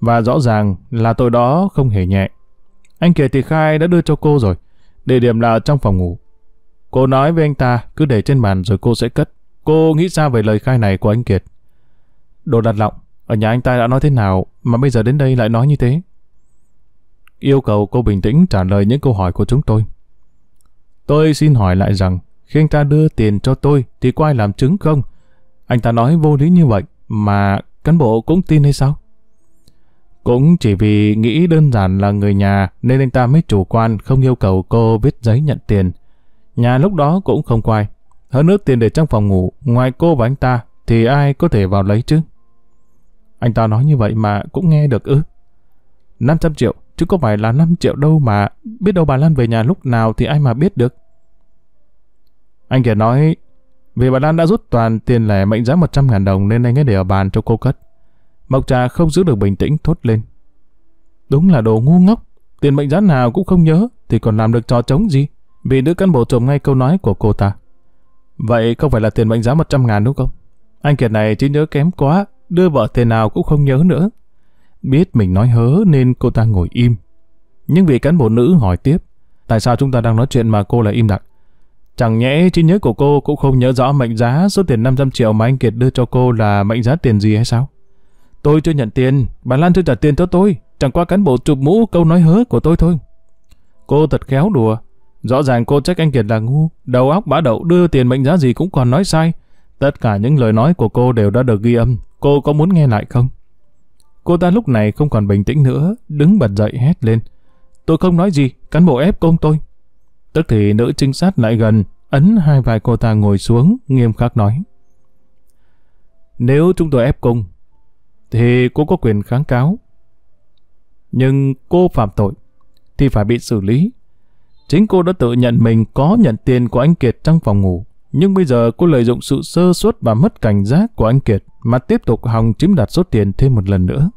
Và rõ ràng là tội đó không hề nhẹ. Anh Kiệt thì khai đã đưa cho cô rồi. Địa điểm là trong phòng ngủ. Cô nói với anh ta cứ để trên bàn rồi cô sẽ cất. Cô nghĩ sao về lời khai này của anh Kiệt. Đồ đặt lọng, ở nhà anh ta đã nói thế nào mà bây giờ đến đây lại nói như thế? Yêu cầu cô bình tĩnh trả lời những câu hỏi của chúng tôi. Tôi xin hỏi lại rằng, khi anh ta đưa tiền cho tôi thì có ai làm chứng không? Anh ta nói vô lý như vậy mà cán bộ cũng tin hay sao? Cũng chỉ vì nghĩ đơn giản là người nhà nên anh ta mới chủ quan không yêu cầu cô viết giấy nhận tiền. Nhà lúc đó cũng không quay. Hơn nữa tiền để trong phòng ngủ, ngoài cô và anh ta thì ai có thể vào lấy chứ? Anh ta nói như vậy mà cũng nghe được ư. 500 triệu, chứ có phải là 5 triệu đâu mà. Biết đâu bà Lan về nhà lúc nào thì ai mà biết được. Anh Kiệt nói, vì bà Lan đã rút toàn tiền lẻ mệnh giá 100.000 đồng nên anh ấy để ở bàn cho cô cất. Mộc trà không giữ được bình tĩnh thốt lên. Đúng là đồ ngu ngốc, tiền mệnh giá nào cũng không nhớ, thì còn làm được trò trống gì? Vì nữ cán bộ trộm ngay câu nói của cô ta. Vậy không phải là tiền mệnh giá 100 ngàn đúng không? Anh Kiệt này chỉ nhớ kém quá, đưa vợ tiền nào cũng không nhớ nữa. Biết mình nói hớ nên cô ta ngồi im. Nhưng vị cán bộ nữ hỏi tiếp, tại sao chúng ta đang nói chuyện mà cô lại im lặng? Chẳng nhẽ trí nhớ của cô cũng không nhớ rõ mệnh giá số tiền 500 triệu mà anh Kiệt đưa cho cô là mệnh giá tiền gì hay sao? Tôi chưa nhận tiền, bà Lan chưa trả tiền cho tôi, chẳng qua cán bộ chụp mũ câu nói hứa của tôi thôi. Cô thật khéo đùa. Rõ ràng cô trách anh Kiệt là ngu, đầu óc bã đậu đưa tiền mệnh giá gì cũng còn nói sai. Tất cả những lời nói của cô đều đã được ghi âm, cô có muốn nghe lại không? Cô ta lúc này không còn bình tĩnh nữa, đứng bật dậy hét lên. Tôi không nói gì, cán bộ ép công tôi. Tức thì nữ trinh sát lại gần, ấn hai vai cô ta ngồi xuống, nghiêm khắc nói. Nếu chúng tôi ép cung, thì cô có quyền kháng cáo. Nhưng cô phạm tội, thì phải bị xử lý. Chính cô đã tự nhận mình có nhận tiền của anh Kiệt trong phòng ngủ, nhưng bây giờ cô lợi dụng sự sơ suất và mất cảnh giác của anh Kiệt mà tiếp tục hòng chiếm đoạt số tiền thêm một lần nữa.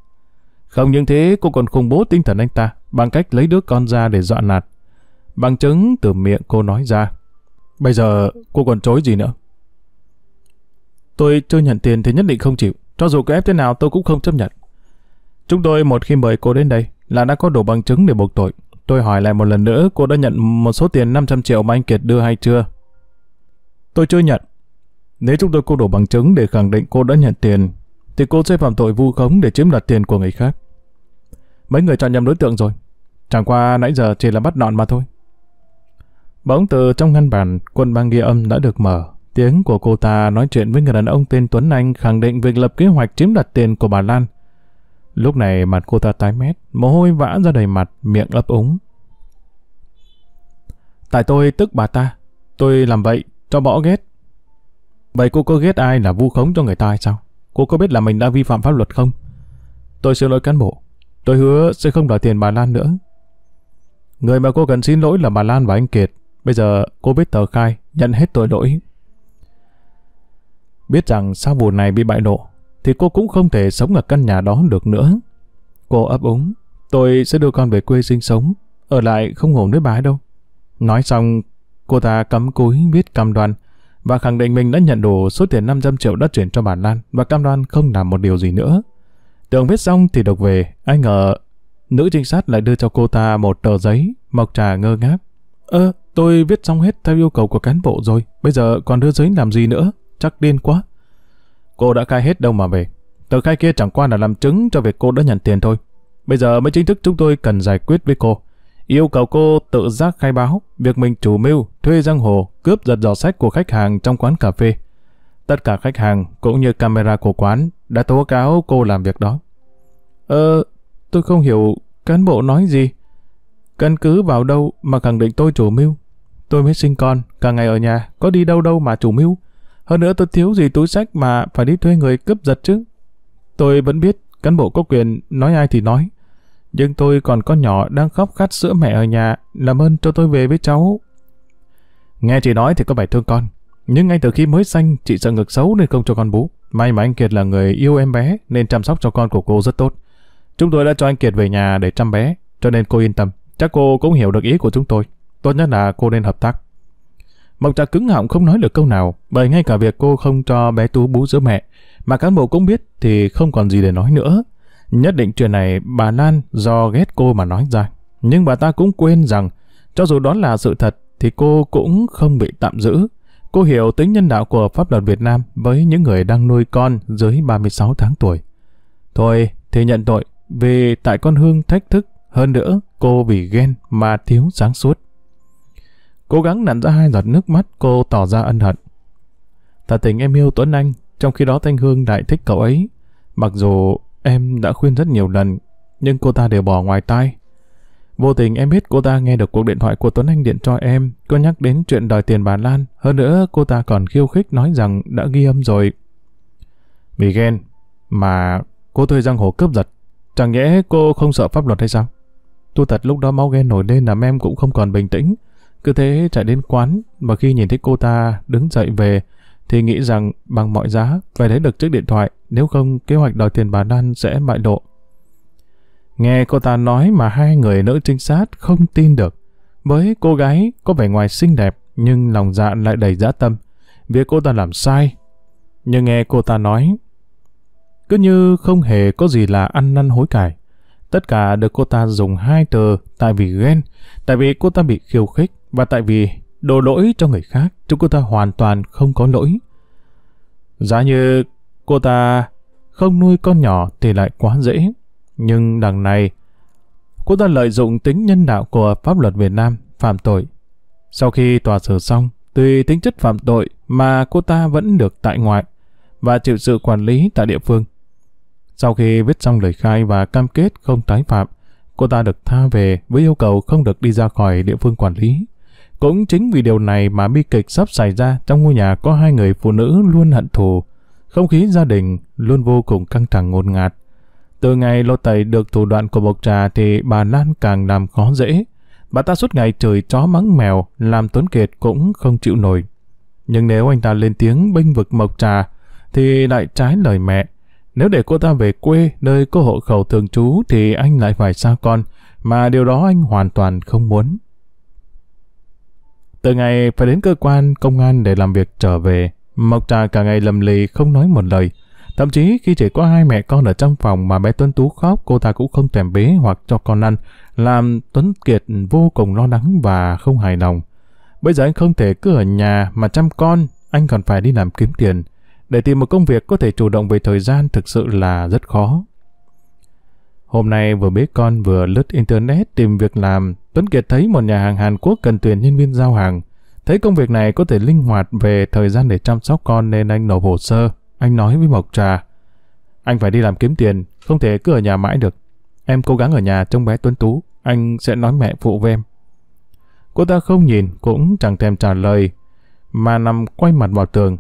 Không những thế, cô còn khủng bố tinh thần anh ta bằng cách lấy đứa con ra để dọa nạt. Bằng chứng từ miệng cô nói ra. Bây giờ cô còn chối gì nữa? Tôi chưa nhận tiền thì nhất định không chịu. Cho dù có ép thế nào tôi cũng không chấp nhận. Chúng tôi một khi mời cô đến đây là đã có đủ bằng chứng để buộc tội. Tôi hỏi lại một lần nữa cô đã nhận một số tiền 500 triệu mà anh Kiệt đưa hay chưa? Tôi chưa nhận. Nếu chúng tôi có đủ bằng chứng để khẳng định cô đã nhận tiền, thì cô sẽ phạm tội vu khống để chiếm đoạt tiền của người khác. Mấy người chọn nhầm đối tượng rồi. Chẳng qua nãy giờ chỉ là bắt nọn mà thôi. Bóng từ trong ngăn bàn, quân băng ghi âm đã được mở, Tiếng của cô ta nói chuyện với người đàn ông tên Tuấn Anh khẳng định việc lập kế hoạch chiếm đoạt tiền của bà Lan. Lúc này mặt cô ta tái mét, mồ hôi vã ra đầy mặt, miệng ấp úng. Tại tôi tức bà ta, tôi làm vậy cho bỏ ghét. Vậy cô có ghét ai là vu khống cho người ta hay sao? Cô có biết là mình đã vi phạm pháp luật không? Tôi xin lỗi cán bộ, tôi hứa sẽ không đòi tiền bà Lan nữa. Người mà cô cần xin lỗi là bà Lan và anh Kiệt. Bây giờ cô biết tờ khai, nhận hết tội lỗi, Biết rằng sau vụ này bị bại lộ, thì cô cũng không thể sống ở căn nhà đó được nữa. Cô ấp úng, tôi sẽ đưa con về quê sinh sống, ở lại không ổn với bà ấy đâu. Nói xong, cô ta cấm cúi viết cam đoan và khẳng định mình đã nhận đủ số tiền 500 triệu đã chuyển cho bà Lan và cam đoan không làm một điều gì nữa. Tưởng viết xong thì độc về, ai ngờ nữ trinh sát lại đưa cho cô ta một tờ giấy, mộc trà ngơ ngác. Ơ, tôi viết xong hết theo yêu cầu của cán bộ rồi, bây giờ còn đưa giấy làm gì nữa? chắc điên quá. Cô đã khai hết đâu mà về. Tờ khai kia chẳng qua là làm chứng cho việc cô đã nhận tiền thôi. Bây giờ mới chính thức chúng tôi cần giải quyết với cô. Yêu cầu cô tự giác khai báo việc mình chủ mưu, thuê giang hồ, cướp giật giỏ sách của khách hàng trong quán cà phê. Tất cả khách hàng cũng như camera của quán đã tố cáo cô làm việc đó. Ờ, tôi không hiểu cán bộ nói gì. Căn cứ vào đâu mà khẳng định tôi chủ mưu. Tôi mới sinh con, cả ngày ở nhà, có đi đâu đâu mà chủ mưu. Hơn nữa tôi thiếu gì túi sách mà phải đi thuê người cướp giật chứ. Tôi vẫn biết cán bộ có quyền nói ai thì nói. Nhưng tôi còn con nhỏ đang khóc khát sữa mẹ ở nhà, làm ơn cho tôi về với cháu. Nghe chị nói thì có vẻ thương con. Nhưng ngay từ khi mới sanh, chị sợ ngực xấu nên không cho con bú. May mà anh Kiệt là người yêu em bé nên chăm sóc cho con của cô rất tốt. Chúng tôi đã cho anh Kiệt về nhà để chăm bé, cho nên cô yên tâm. Chắc cô cũng hiểu được ý của chúng tôi. Tốt nhất là cô nên hợp tác. Mộc Trà cứng họng không nói được câu nào, bởi ngay cả việc cô không cho bé Tú bú sữa mẹ, mà cán bộ cũng biết thì không còn gì để nói nữa. Nhất định chuyện này bà Lan do ghét cô mà nói ra, nhưng bà ta cũng quên rằng, cho dù đó là sự thật thì cô cũng không bị tạm giữ. Cô hiểu tính nhân đạo của pháp luật Việt Nam với những người đang nuôi con dưới 36 tháng tuổi. Thôi thì nhận tội, vì tại con Hương thách thức, hơn nữa cô vì ghen mà thiếu sáng suốt. Cố gắng nặn ra hai giọt nước mắt cô tỏ ra ân hận. Thật tình em yêu Tuấn Anh, trong khi đó Thanh Hương đại thích cậu ấy. Mặc dù em đã khuyên rất nhiều lần, nhưng cô ta đều bỏ ngoài tai. Vô tình em biết cô ta nghe được cuộc điện thoại của Tuấn Anh điện cho em, cô nhắc đến chuyện đòi tiền bà Lan, hơn nữa cô ta còn khiêu khích nói rằng đã ghi âm rồi. Vì ghen, mà cô thuê giang hồ cướp giật, chẳng nhẽ cô không sợ pháp luật hay sao? Tu thật lúc đó máu ghen nổi lên làm em cũng không còn bình tĩnh, cứ thế chạy đến quán, mà khi nhìn thấy cô ta đứng dậy về, thì nghĩ rằng bằng mọi giá phải lấy được chiếc điện thoại, nếu không kế hoạch đòi tiền bà Lan sẽ bại lộ. Nghe cô ta nói mà hai người nữ trinh sát không tin được. Với cô gái có vẻ ngoài xinh đẹp nhưng lòng dạ lại đầy dã tâm. Việc cô ta làm sai. Nhưng nghe cô ta nói cứ như không hề có gì là ăn năn hối cải. Tất cả được cô ta dùng hai từ tại vì ghen, tại vì cô ta bị khiêu khích. Và tại vì đổ lỗi cho người khác, chứ cô ta hoàn toàn không có lỗi. Giá như cô ta không nuôi con nhỏ thì lại quá dễ. Nhưng đằng này, cô ta lợi dụng tính nhân đạo của pháp luật Việt Nam phạm tội. Sau khi tòa xử xong, tùy tính chất phạm tội mà cô ta vẫn được tại ngoại và chịu sự quản lý tại địa phương. Sau khi viết xong lời khai và cam kết không tái phạm, cô ta được tha về với yêu cầu không được đi ra khỏi địa phương quản lý. Cũng chính vì điều này mà bi kịch sắp xảy ra trong ngôi nhà có hai người phụ nữ luôn hận thù. Không khí gia đình luôn vô cùng căng thẳng ngột ngạt. Từ ngày lô tẩy được thủ đoạn của bộc trà thì bà Lan càng làm khó dễ. Bà ta suốt ngày chửi chó mắng mèo, làm Tuấn Kiệt cũng không chịu nổi. Nhưng nếu anh ta lên tiếng bênh vực mộc trà, thì lại trái lời mẹ. Nếu để cô ta về quê, nơi cô hộ khẩu thường trú thì anh lại phải xa con, mà điều đó anh hoàn toàn không muốn. Từ ngày phải đến cơ quan công an để làm việc trở về, Mộc Trà cả ngày lầm lì không nói một lời. Thậm chí khi chỉ có hai mẹ con ở trong phòng mà bé Tuấn Tú khóc, cô ta cũng không thèm bế hoặc cho con ăn, làm Tuấn Kiệt vô cùng lo lắng và không hài lòng. Bây giờ anh không thể cứ ở nhà mà chăm con, anh còn phải đi làm kiếm tiền. Để tìm một công việc có thể chủ động về thời gian thực sự là rất khó. Hôm nay vừa bế con vừa lướt internet tìm việc làm Tuấn Kiệt thấy một nhà hàng Hàn Quốc cần tuyển nhân viên giao hàng. Thấy công việc này có thể linh hoạt về thời gian để chăm sóc con nên anh nộp hồ sơ. Anh nói với Mộc Trà. Anh phải đi làm kiếm tiền, không thể cứ ở nhà mãi được. Em cố gắng ở nhà trông bé Tuấn Tú, anh sẽ nói mẹ phụ với em. Cô ta không nhìn cũng chẳng thèm trả lời, mà nằm quay mặt vào tường.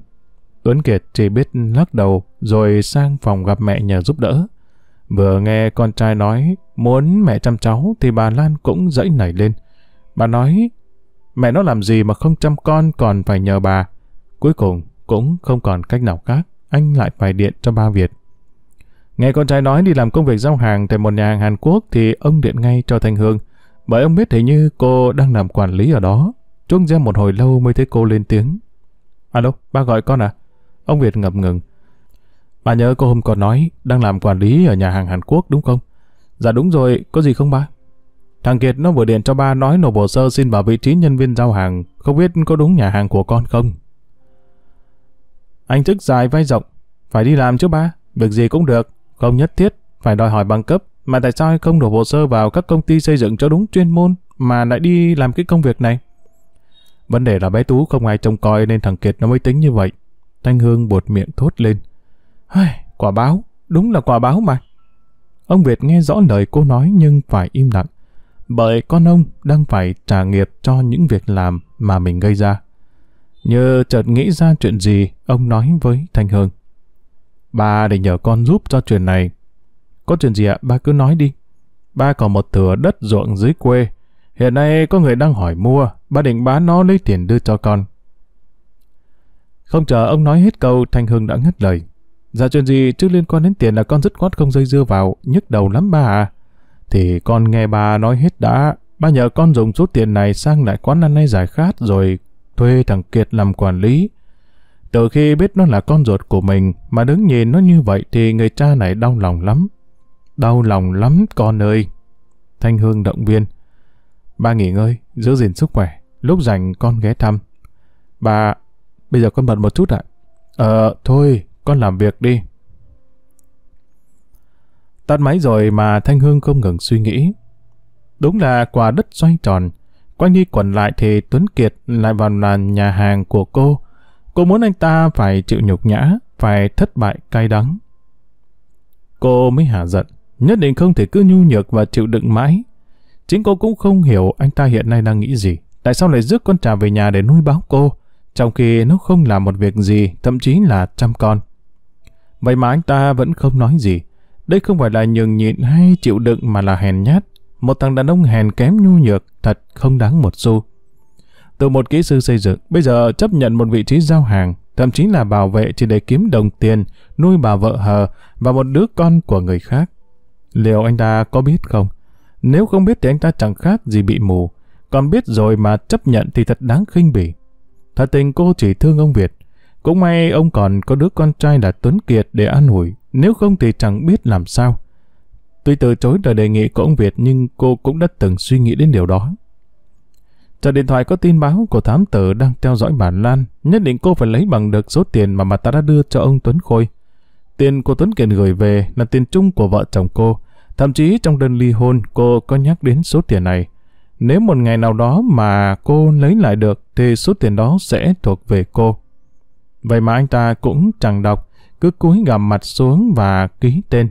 Tuấn Kiệt chỉ biết lắc đầu rồi sang phòng gặp mẹ nhờ giúp đỡ. Vừa nghe con trai nói muốn mẹ chăm cháu thì bà Lan cũng dẫy nảy lên. Bà nói mẹ nó làm gì mà không chăm con còn phải nhờ bà. Cuối cùng cũng không còn cách nào khác, anh lại phải điện cho ba Việt. Nghe con trai nói đi làm công việc giao hàng tại một nhà hàng Hàn Quốc thì ông điện ngay cho Thanh Hương, bởi ông biết hình như cô đang làm quản lý ở đó. Trung ra một hồi lâu mới thấy cô lên tiếng. Alo, ba gọi con à? Ông Việt ngập ngừng, Bà nhớ cô hôm còn nói đang làm quản lý ở nhà hàng Hàn Quốc đúng không? Dạ đúng rồi, có gì không ba? Thằng Kiệt nó vừa điện cho ba nói nộp hồ sơ xin vào vị trí nhân viên giao hàng, không biết có đúng nhà hàng của con không? Anh thức dài vai rộng, phải đi làm chứ ba, việc gì cũng được, không nhất thiết, phải đòi hỏi bằng cấp, mà tại sao không nộp hồ sơ vào các công ty xây dựng cho đúng chuyên môn mà lại đi làm cái công việc này? Vấn đề là bé Tú không ai trông coi nên thằng Kiệt nó mới tính như vậy. Thanh Hương buột miệng thốt lên quả báo, đúng là quả báo mà. Ông Việt nghe rõ lời cô nói nhưng phải im lặng, bởi con ông đang phải trả nghiệp cho những việc làm mà mình gây ra. Như chợt nghĩ ra chuyện gì, ông nói với Thanh Hương. Ba để nhờ con giúp cho chuyện này. Có chuyện gì ạ, ba cứ nói đi. Ba còn một thửa đất ruộng dưới quê. Hiện nay có người đang hỏi mua, ba định bán nó lấy tiền đưa cho con. Không chờ ông nói hết câu, Thanh Hương đã ngắt lời. Dạ chuyện gì chứ liên quan đến tiền là con dứt khoát không dây dưa vào, nhức đầu lắm bà à. Thì con nghe bà nói hết đã, ba nhờ con dùng số tiền này sang lại quán ăn nay giải khát rồi thuê thằng Kiệt làm quản lý. Từ khi biết nó là con ruột của mình mà đứng nhìn nó như vậy thì người cha này đau lòng lắm. Đau lòng lắm con ơi. Thanh Hương động viên. Ba nghỉ ngơi, giữ gìn sức khỏe. Lúc rảnh con ghé thăm. Bà, bây giờ con bận một chút ạ. Ờ, thôi, con làm việc đi. Tắt máy rồi mà Thanh Hương không ngừng suy nghĩ. Đúng là quả đất xoay tròn, quanh đi quẩn lại thì Tuấn Kiệt lại vào làn nhà hàng của cô. Cô muốn anh ta phải chịu nhục nhã, phải thất bại cay đắng. Cô mới hạ giận, nhất định không thể cứ nhu nhược và chịu đựng mãi. Chính cô cũng không hiểu anh ta hiện nay đang nghĩ gì, tại sao lại rước con trà về nhà để nuôi báo cô, trong khi nó không làm một việc gì, thậm chí là chăm con. Vậy mà anh ta vẫn không nói gì. Đây không phải là nhường nhịn hay chịu đựng mà là hèn nhát. Một thằng đàn ông hèn kém nhu nhược, thật không đáng một xu. Từ một kỹ sư xây dựng, bây giờ chấp nhận một vị trí giao hàng, thậm chí là bảo vệ chỉ để kiếm đồng tiền, nuôi bà vợ hờ và một đứa con của người khác. Liệu anh ta có biết không? Nếu không biết thì anh ta chẳng khác gì bị mù. Còn biết rồi mà chấp nhận thì thật đáng khinh bỉ. Thật tình cô chỉ thương ông Việt, cũng may ông còn có đứa con trai là Tuấn Kiệt để an ủi, nếu không thì chẳng biết làm sao. Tuy từ chối lời đề nghị của ông Việt nhưng cô cũng đã từng suy nghĩ đến điều đó. Trả điện thoại có tin báo của thám tử đang theo dõi bà Lan, nhất định cô phải lấy bằng được số tiền mà bà ta đã đưa cho ông Tuấn Khôi. Tiền của Tuấn Kiệt gửi về là tiền chung của vợ chồng cô, thậm chí trong đơn ly hôn cô có nhắc đến số tiền này. Nếu một ngày nào đó mà cô lấy lại được thì số tiền đó sẽ thuộc về cô. Vậy mà anh ta cũng chẳng đọc, cứ cúi gằm mặt xuống và ký tên.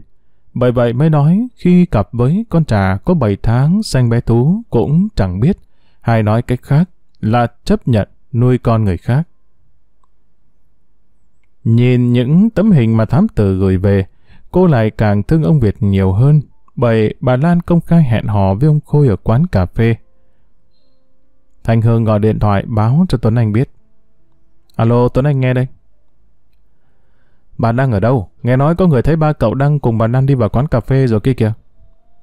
Bởi vậy mới nói khi cặp với con trà có 7 tháng xanh bé thú cũng chẳng biết, hay nói cách khác là chấp nhận nuôi con người khác. Nhìn những tấm hình mà thám tử gửi về, cô lại càng thương ông Việt nhiều hơn, bởi bà Lan công khai hẹn hò với ông Khôi ở quán cà phê. Thành Hương gọi điện thoại báo cho Tuấn Anh biết. Alo, Tuấn Anh nghe đây. Bà đang ở đâu? Nghe nói có người thấy ba cậu đang cùng bà Nan đi vào quán cà phê rồi kia kìa.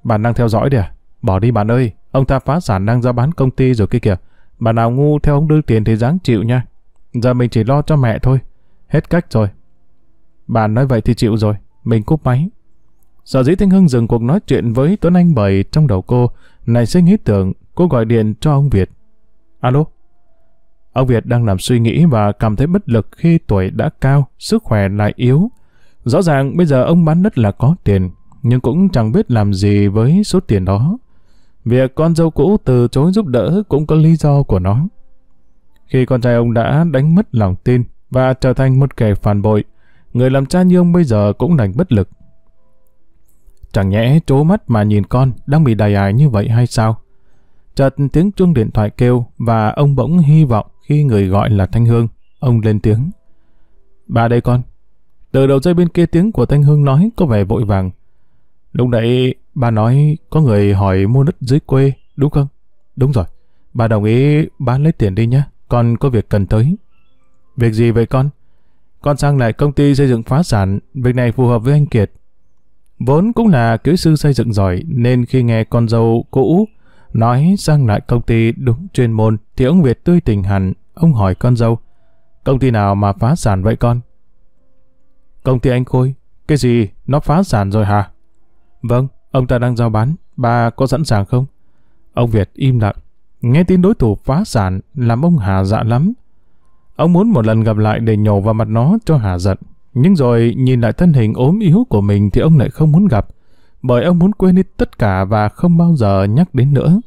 Bà đang theo dõi đi à? Bỏ đi bạn ơi, ông ta phá sản đang ra bán công ty rồi kia kìa. Bà nào ngu theo ông đưa tiền thì dáng chịu nha. Giờ mình chỉ lo cho mẹ thôi. Hết cách rồi. Bà nói vậy thì chịu rồi. Mình cúp máy. Sở dĩ Thanh Hưng dừng cuộc nói chuyện với Tuấn Anh bởi trong đầu cô, này sinh ý tưởng, cô gọi điện cho ông Việt. Alo, Ông Việt đang làm suy nghĩ và cảm thấy bất lực khi tuổi đã cao, sức khỏe lại yếu. Rõ ràng bây giờ ông bán đất là có tiền, nhưng cũng chẳng biết làm gì với số tiền đó. Việc con dâu cũ từ chối giúp đỡ cũng có lý do của nó. Khi con trai ông đã đánh mất lòng tin và trở thành một kẻ phản bội, người làm cha như ông bây giờ cũng đành bất lực. Chẳng nhẽ trố mắt mà nhìn con đang bị đầy ải như vậy hay sao? Chợt tiếng chuông điện thoại kêu và ông bỗng hy vọng khi người gọi là Thanh Hương, ông lên tiếng. Bà đây con. Từ đầu dây bên kia tiếng của Thanh Hương nói có vẻ vội vàng. Lúc nãy bà nói có người hỏi mua đất dưới quê, đúng không? Đúng rồi. Bà đồng ý bán lấy tiền đi nhé. Con có việc cần tới. Việc gì vậy con? Con sang lại công ty xây dựng phá sản. Việc này phù hợp với anh Kiệt. Vốn cũng là kỹ sư xây dựng giỏi nên khi nghe con dâu cũ Nói sang lại công ty đúng chuyên môn thì ông Việt tươi tình hẳn, ông hỏi con dâu. Công ty nào mà phá sản vậy con? Công ty anh Khôi. Cái gì? Nó phá sản rồi hả? Vâng, ông ta đang giao bán. ba có sẵn sàng không? Ông Việt im lặng. Nghe tin đối thủ phá sản làm ông Hà dạ lắm. Ông muốn một lần gặp lại để nhổ vào mặt nó cho Hà giận. Nhưng rồi nhìn lại thân hình ốm yếu của mình thì ông lại không muốn gặp bởi ông muốn quên đi tất cả và không bao giờ nhắc đến nữa.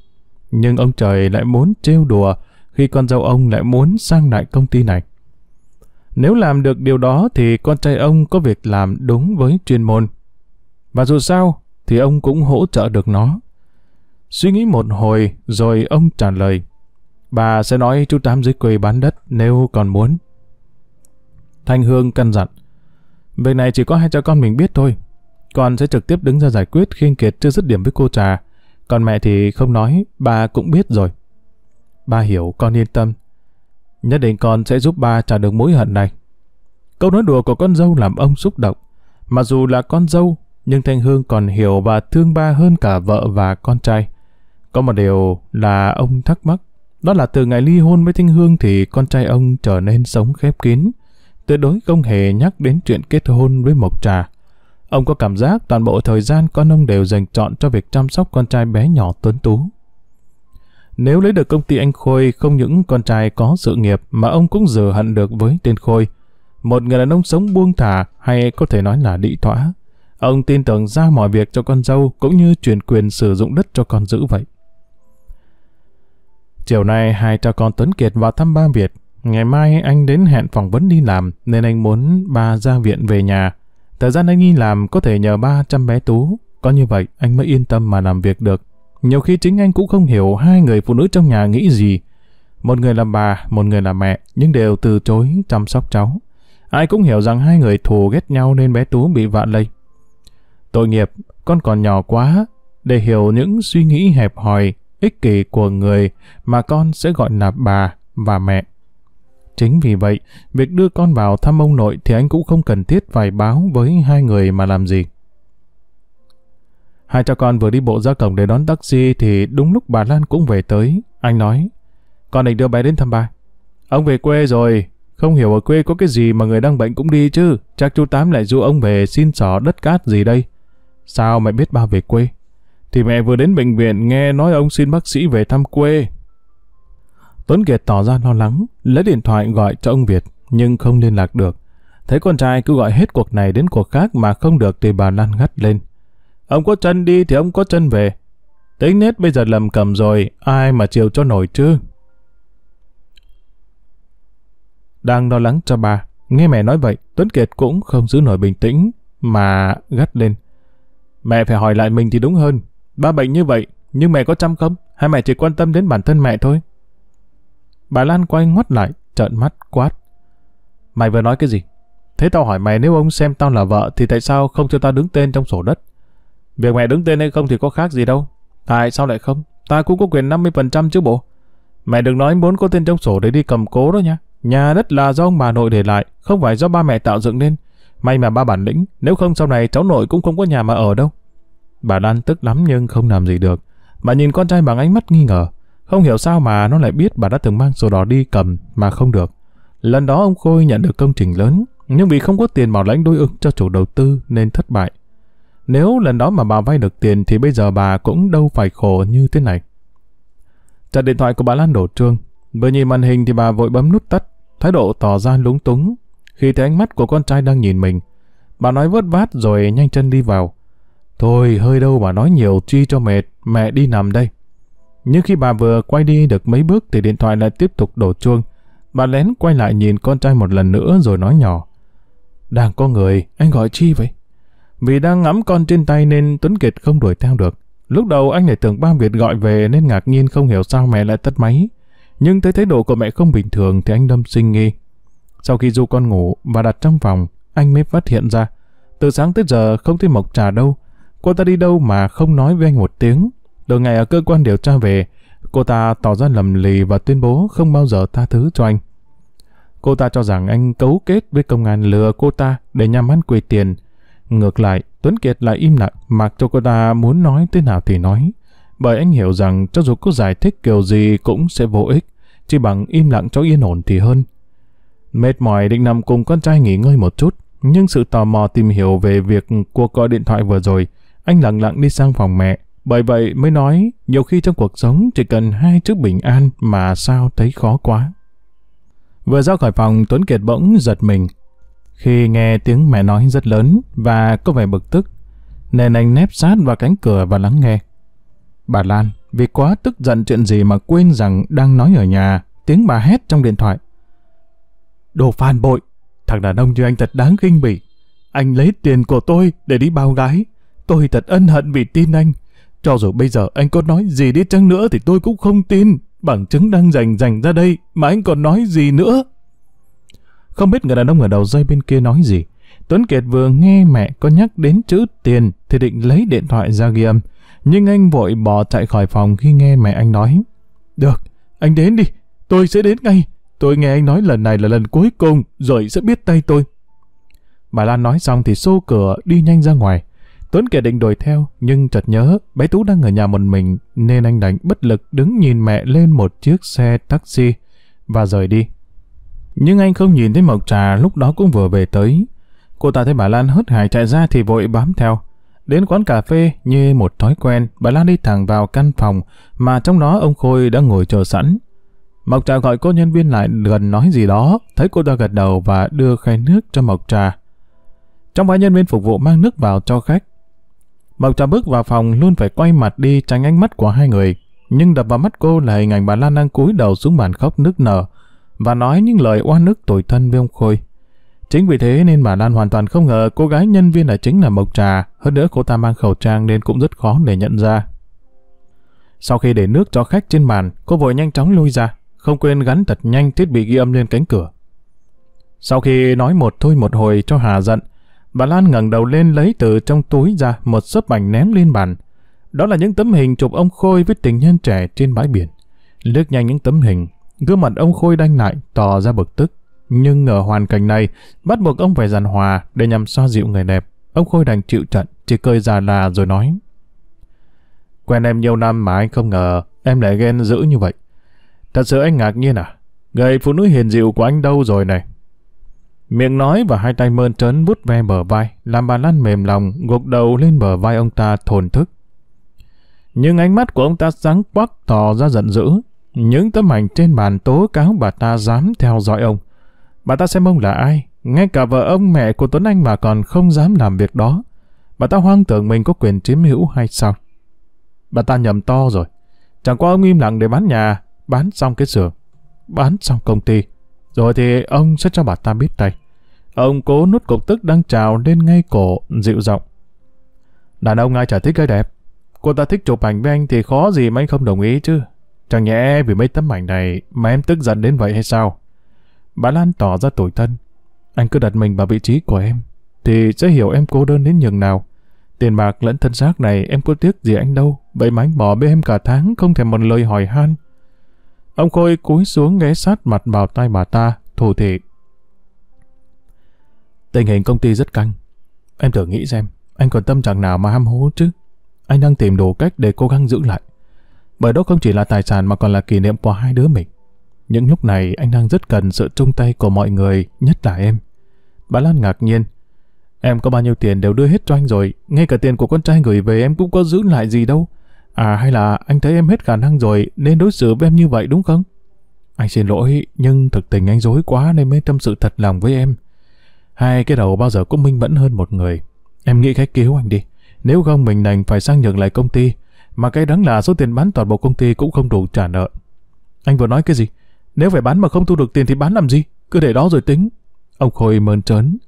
Nhưng ông trời lại muốn trêu đùa khi con dâu ông lại muốn sang lại công ty này. Nếu làm được điều đó thì con trai ông có việc làm đúng với chuyên môn. Và dù sao thì ông cũng hỗ trợ được nó. Suy nghĩ một hồi rồi ông trả lời. Bà sẽ nói chú Tám dưới quầy bán đất nếu còn muốn. Thanh Hương căn dặn. Việc này chỉ có hai cha con mình biết thôi. Con sẽ trực tiếp đứng ra giải quyết khiên kiệt chưa dứt điểm với cô trà. Còn mẹ thì không nói, ba cũng biết rồi. Ba hiểu con yên tâm. Nhất định con sẽ giúp ba trả được mối hận này. Câu nói đùa của con dâu làm ông xúc động. Mặc dù là con dâu, nhưng Thanh Hương còn hiểu và thương ba hơn cả vợ và con trai. Có một điều là ông thắc mắc. Đó là từ ngày ly hôn với Thanh Hương thì con trai ông trở nên sống khép kín. Tuyệt đối không hề nhắc đến chuyện kết hôn với Mộc Trà. Ông có cảm giác toàn bộ thời gian con ông đều dành chọn cho việc chăm sóc con trai bé nhỏ tuấn tú. Nếu lấy được công ty anh Khôi, không những con trai có sự nghiệp mà ông cũng dừa hận được với tên Khôi. Một người đàn ông sống buông thả hay có thể nói là đĩ thỏa. Ông tin tưởng ra mọi việc cho con dâu cũng như chuyển quyền sử dụng đất cho con giữ vậy. Chiều nay hai cha con Tuấn Kiệt vào thăm ba Việt. Ngày mai anh đến hẹn phỏng vấn đi làm nên anh muốn ba ra viện về nhà Thời gian anh đi làm có thể nhờ ba chăm bé Tú, có như vậy anh mới yên tâm mà làm việc được. Nhiều khi chính anh cũng không hiểu hai người phụ nữ trong nhà nghĩ gì. Một người là bà, một người là mẹ, nhưng đều từ chối chăm sóc cháu. Ai cũng hiểu rằng hai người thù ghét nhau nên bé Tú bị vạ lây. Tội nghiệp, con còn nhỏ quá, để hiểu những suy nghĩ hẹp hòi, ích kỷ của người mà con sẽ gọi là bà và mẹ. Chính vì vậy, việc đưa con vào thăm ông nội thì anh cũng không cần thiết phải báo với hai người mà làm gì. Hai cha con vừa đi bộ ra cổng để đón taxi thì đúng lúc bà Lan cũng về tới. Anh nói, con định đưa bé đến thăm ba. Ông về quê rồi, không hiểu ở quê có cái gì mà người đang bệnh cũng đi chứ. Chắc chú Tám lại du ông về xin xỏ đất cát gì đây. Sao mẹ biết ba về quê? Thì mẹ vừa đến bệnh viện nghe nói ông xin bác sĩ về thăm quê. Tuấn Kiệt tỏ ra lo lắng, lấy điện thoại gọi cho ông Việt, nhưng không liên lạc được. Thấy con trai cứ gọi hết cuộc này đến cuộc khác mà không được thì bà Lan ngắt lên. Ông có chân đi thì ông có chân về. Tính nết bây giờ lầm cầm rồi, ai mà chiều cho nổi chứ? Đang lo lắng cho bà, nghe mẹ nói vậy, Tuấn Kiệt cũng không giữ nổi bình tĩnh, mà gắt lên. Mẹ phải hỏi lại mình thì đúng hơn. Ba bệnh như vậy, nhưng mẹ có chăm không? Hay mẹ chỉ quan tâm đến bản thân mẹ thôi? Bà Lan quay ngoắt lại, trợn mắt quát. Mày vừa nói cái gì? Thế tao hỏi mày nếu ông xem tao là vợ thì tại sao không cho tao đứng tên trong sổ đất? Việc mẹ đứng tên hay không thì có khác gì đâu. Tại sao lại không? Ta cũng có quyền 50% chứ bộ. Mẹ đừng nói muốn có tên trong sổ để đi cầm cố đó nha. Nhà đất là do ông bà nội để lại, không phải do ba mẹ tạo dựng nên. May mà ba bản lĩnh, nếu không sau này cháu nội cũng không có nhà mà ở đâu. Bà Lan tức lắm nhưng không làm gì được. Bà nhìn con trai bằng ánh mắt nghi ngờ. Không hiểu sao mà nó lại biết bà đã từng mang sổ đỏ đi cầm mà không được. Lần đó ông Khôi nhận được công trình lớn, nhưng vì không có tiền bảo lãnh đối ứng cho chủ đầu tư nên thất bại. Nếu lần đó mà bà vay được tiền thì bây giờ bà cũng đâu phải khổ như thế này. Chặt điện thoại của bà Lan đổ trương. Vừa nhìn màn hình thì bà vội bấm nút tắt, thái độ tỏ ra lúng túng. Khi thấy ánh mắt của con trai đang nhìn mình, bà nói vớt vát rồi nhanh chân đi vào. Thôi hơi đâu bà nói nhiều chi cho mệt, mẹ đi nằm đây. Nhưng khi bà vừa quay đi được mấy bước thì điện thoại lại tiếp tục đổ chuông. Bà lén quay lại nhìn con trai một lần nữa rồi nói nhỏ. Đang có người, anh gọi chi vậy? Vì đang ngắm con trên tay nên Tuấn Kiệt không đuổi theo được. Lúc đầu anh lại tưởng ba Việt gọi về nên ngạc nhiên không hiểu sao mẹ lại tắt máy. Nhưng thấy thái độ của mẹ không bình thường thì anh đâm sinh nghi. Sau khi du con ngủ và đặt trong phòng, anh mới phát hiện ra. Từ sáng tới giờ không thấy Mộc trà đâu. Cô ta đi đâu mà không nói với anh một tiếng. Đầu ngày ở cơ quan điều tra về, cô ta tỏ ra lầm lì và tuyên bố không bao giờ tha thứ cho anh. Cô ta cho rằng anh cấu kết với công an lừa cô ta để nhằm ăn quỳ tiền. Ngược lại, Tuấn Kiệt lại im lặng mặc cho cô ta muốn nói thế nào thì nói. Bởi anh hiểu rằng cho dù có giải thích kiểu gì cũng sẽ vô ích, chỉ bằng im lặng cho yên ổn thì hơn. Mệt mỏi định nằm cùng con trai nghỉ ngơi một chút, nhưng sự tò mò tìm hiểu về việc cuộc gọi điện thoại vừa rồi, anh lặng lặng đi sang phòng mẹ, bởi vậy mới nói, nhiều khi trong cuộc sống chỉ cần hai chữ bình an mà sao thấy khó quá. Vừa ra khỏi phòng, Tuấn Kiệt bỗng giật mình. Khi nghe tiếng mẹ nói rất lớn và có vẻ bực tức, nên anh nép sát vào cánh cửa và lắng nghe. Bà Lan vì quá tức giận chuyện gì mà quên rằng đang nói ở nhà, tiếng bà hét trong điện thoại. Đồ phản bội, thằng đàn ông như anh thật đáng kinh bỉ. Anh lấy tiền của tôi để đi bao gái. Tôi thật ân hận vì tin anh. Cho dù bây giờ anh có nói gì đi chăng nữa thì tôi cũng không tin. Bằng chứng đang dành dành ra đây mà anh còn nói gì nữa. Không biết người đàn ông ở đầu dây bên kia nói gì. Tuấn Kiệt vừa nghe mẹ có nhắc đến chữ tiền thì định lấy điện thoại ra ghi âm. Nhưng anh vội bỏ chạy khỏi phòng khi nghe mẹ anh nói. Được, anh đến đi, tôi sẽ đến ngay. Tôi nghe anh nói lần này là lần cuối cùng rồi sẽ biết tay tôi. Bà Lan nói xong thì xô cửa đi nhanh ra ngoài. Tuấn Kiệt định đuổi theo, nhưng chợt nhớ bé Tú đang ở nhà một mình, nên anh đành bất lực đứng nhìn mẹ lên một chiếc xe taxi và rời đi. Nhưng anh không nhìn thấy Mộc Trà lúc đó cũng vừa về tới. Cô ta thấy bà Lan hớt hải chạy ra thì vội bám theo. Đến quán cà phê như một thói quen, bà Lan đi thẳng vào căn phòng mà trong đó ông Khôi đã ngồi chờ sẵn. Mộc Trà gọi cô nhân viên lại gần nói gì đó, thấy cô ta gật đầu và đưa khay nước cho Mộc Trà. Trong ba nhân viên phục vụ mang nước vào cho khách, Mộc Trà bước vào phòng luôn phải quay mặt đi tránh ánh mắt của hai người. Nhưng đập vào mắt cô là hình ảnh bà Lan đang cúi đầu xuống bàn khóc nức nở và nói những lời oan ức tủi thân với ông Khôi. Chính vì thế nên bà Lan hoàn toàn không ngờ cô gái nhân viên là chính là Mộc Trà, hơn nữa cô ta mang khẩu trang nên cũng rất khó để nhận ra. Sau khi để nước cho khách trên bàn, cô vội nhanh chóng lui ra, không quên gắn thật nhanh thiết bị ghi âm lên cánh cửa. Sau khi nói một thôi một hồi cho Hà giận, Bà Lan ngẩng đầu lên lấy từ trong túi ra một sấp ảnh ném lên bàn. Đó là những tấm hình chụp ông Khôi với tình nhân trẻ trên bãi biển. Lướt nhanh những tấm hình, gương mặt ông Khôi đanh lại, tỏ ra bực tức. Nhưng ở hoàn cảnh này, bắt buộc ông phải giàn hòa để nhằm so dịu người đẹp. Ông Khôi đành chịu trận, chỉ cười già là rồi nói. Quen em nhiều năm mà anh không ngờ em lại ghen dữ như vậy. Thật sự anh ngạc nhiên à? Người phụ nữ hiền dịu của anh đâu rồi này? Miệng nói và hai tay mơn trớn vút ve bờ vai, làm bà Lan mềm lòng, gục đầu lên bờ vai ông ta thồn thức. Nhưng ánh mắt của ông ta sáng quắc tỏ ra giận dữ. Những tấm ảnh trên bàn tố cáo bà ta dám theo dõi ông. Bà ta xem ông là ai, ngay cả vợ ông mẹ của Tuấn Anh mà còn không dám làm việc đó. Bà ta hoang tưởng mình có quyền chiếm hữu hay sao? Bà ta nhầm to rồi. Chẳng qua ông im lặng để bán nhà, bán xong cái xưởng, bán xong công ty. Rồi thì ông sẽ cho bà ta biết tay. Ông cố nút cục tức đang trào lên ngay cổ, dịu giọng. Đàn ông ai chả thích cái đẹp. Cô ta thích chụp ảnh với anh thì khó gì mà anh không đồng ý chứ. Chẳng nhẽ vì mấy tấm ảnh này mà em tức giận đến vậy hay sao? Bà Lan tỏ ra tủi thân. Anh cứ đặt mình vào vị trí của em, thì sẽ hiểu em cô đơn đến nhường nào. Tiền bạc lẫn thân xác này em có tiếc gì anh đâu, vậy mà anh bỏ bê em cả tháng không thèm một lời hỏi han. Ông Khôi cúi xuống ghé sát mặt vào tay bà ta, thủ thị. Tình hình công ty rất căng. Em thử nghĩ xem, anh còn tâm trạng nào mà ham hố chứ? Anh đang tìm đủ cách để cố gắng giữ lại. Bởi đó không chỉ là tài sản mà còn là kỷ niệm của hai đứa mình. Những lúc này anh đang rất cần sự chung tay của mọi người, nhất là em. Bà Lan ngạc nhiên. Em có bao nhiêu tiền đều đưa hết cho anh rồi, ngay cả tiền của con trai gửi về em cũng có giữ lại gì đâu. À hay là anh thấy em hết khả năng rồi nên đối xử với em như vậy đúng không? Anh xin lỗi, nhưng thực tình anh dối quá nên mới tâm sự thật lòng với em. Hai cái đầu bao giờ cũng minh mẫn hơn một người. Em nghĩ cách cứu anh đi. Nếu không mình đành phải sang nhận lại công ty. Mà cái đáng là số tiền bán toàn bộ công ty cũng không đủ trả nợ. Anh vừa nói cái gì? Nếu phải bán mà không thu được tiền thì bán làm gì? Cứ để đó rồi tính. Ông Khôi mơn trớn.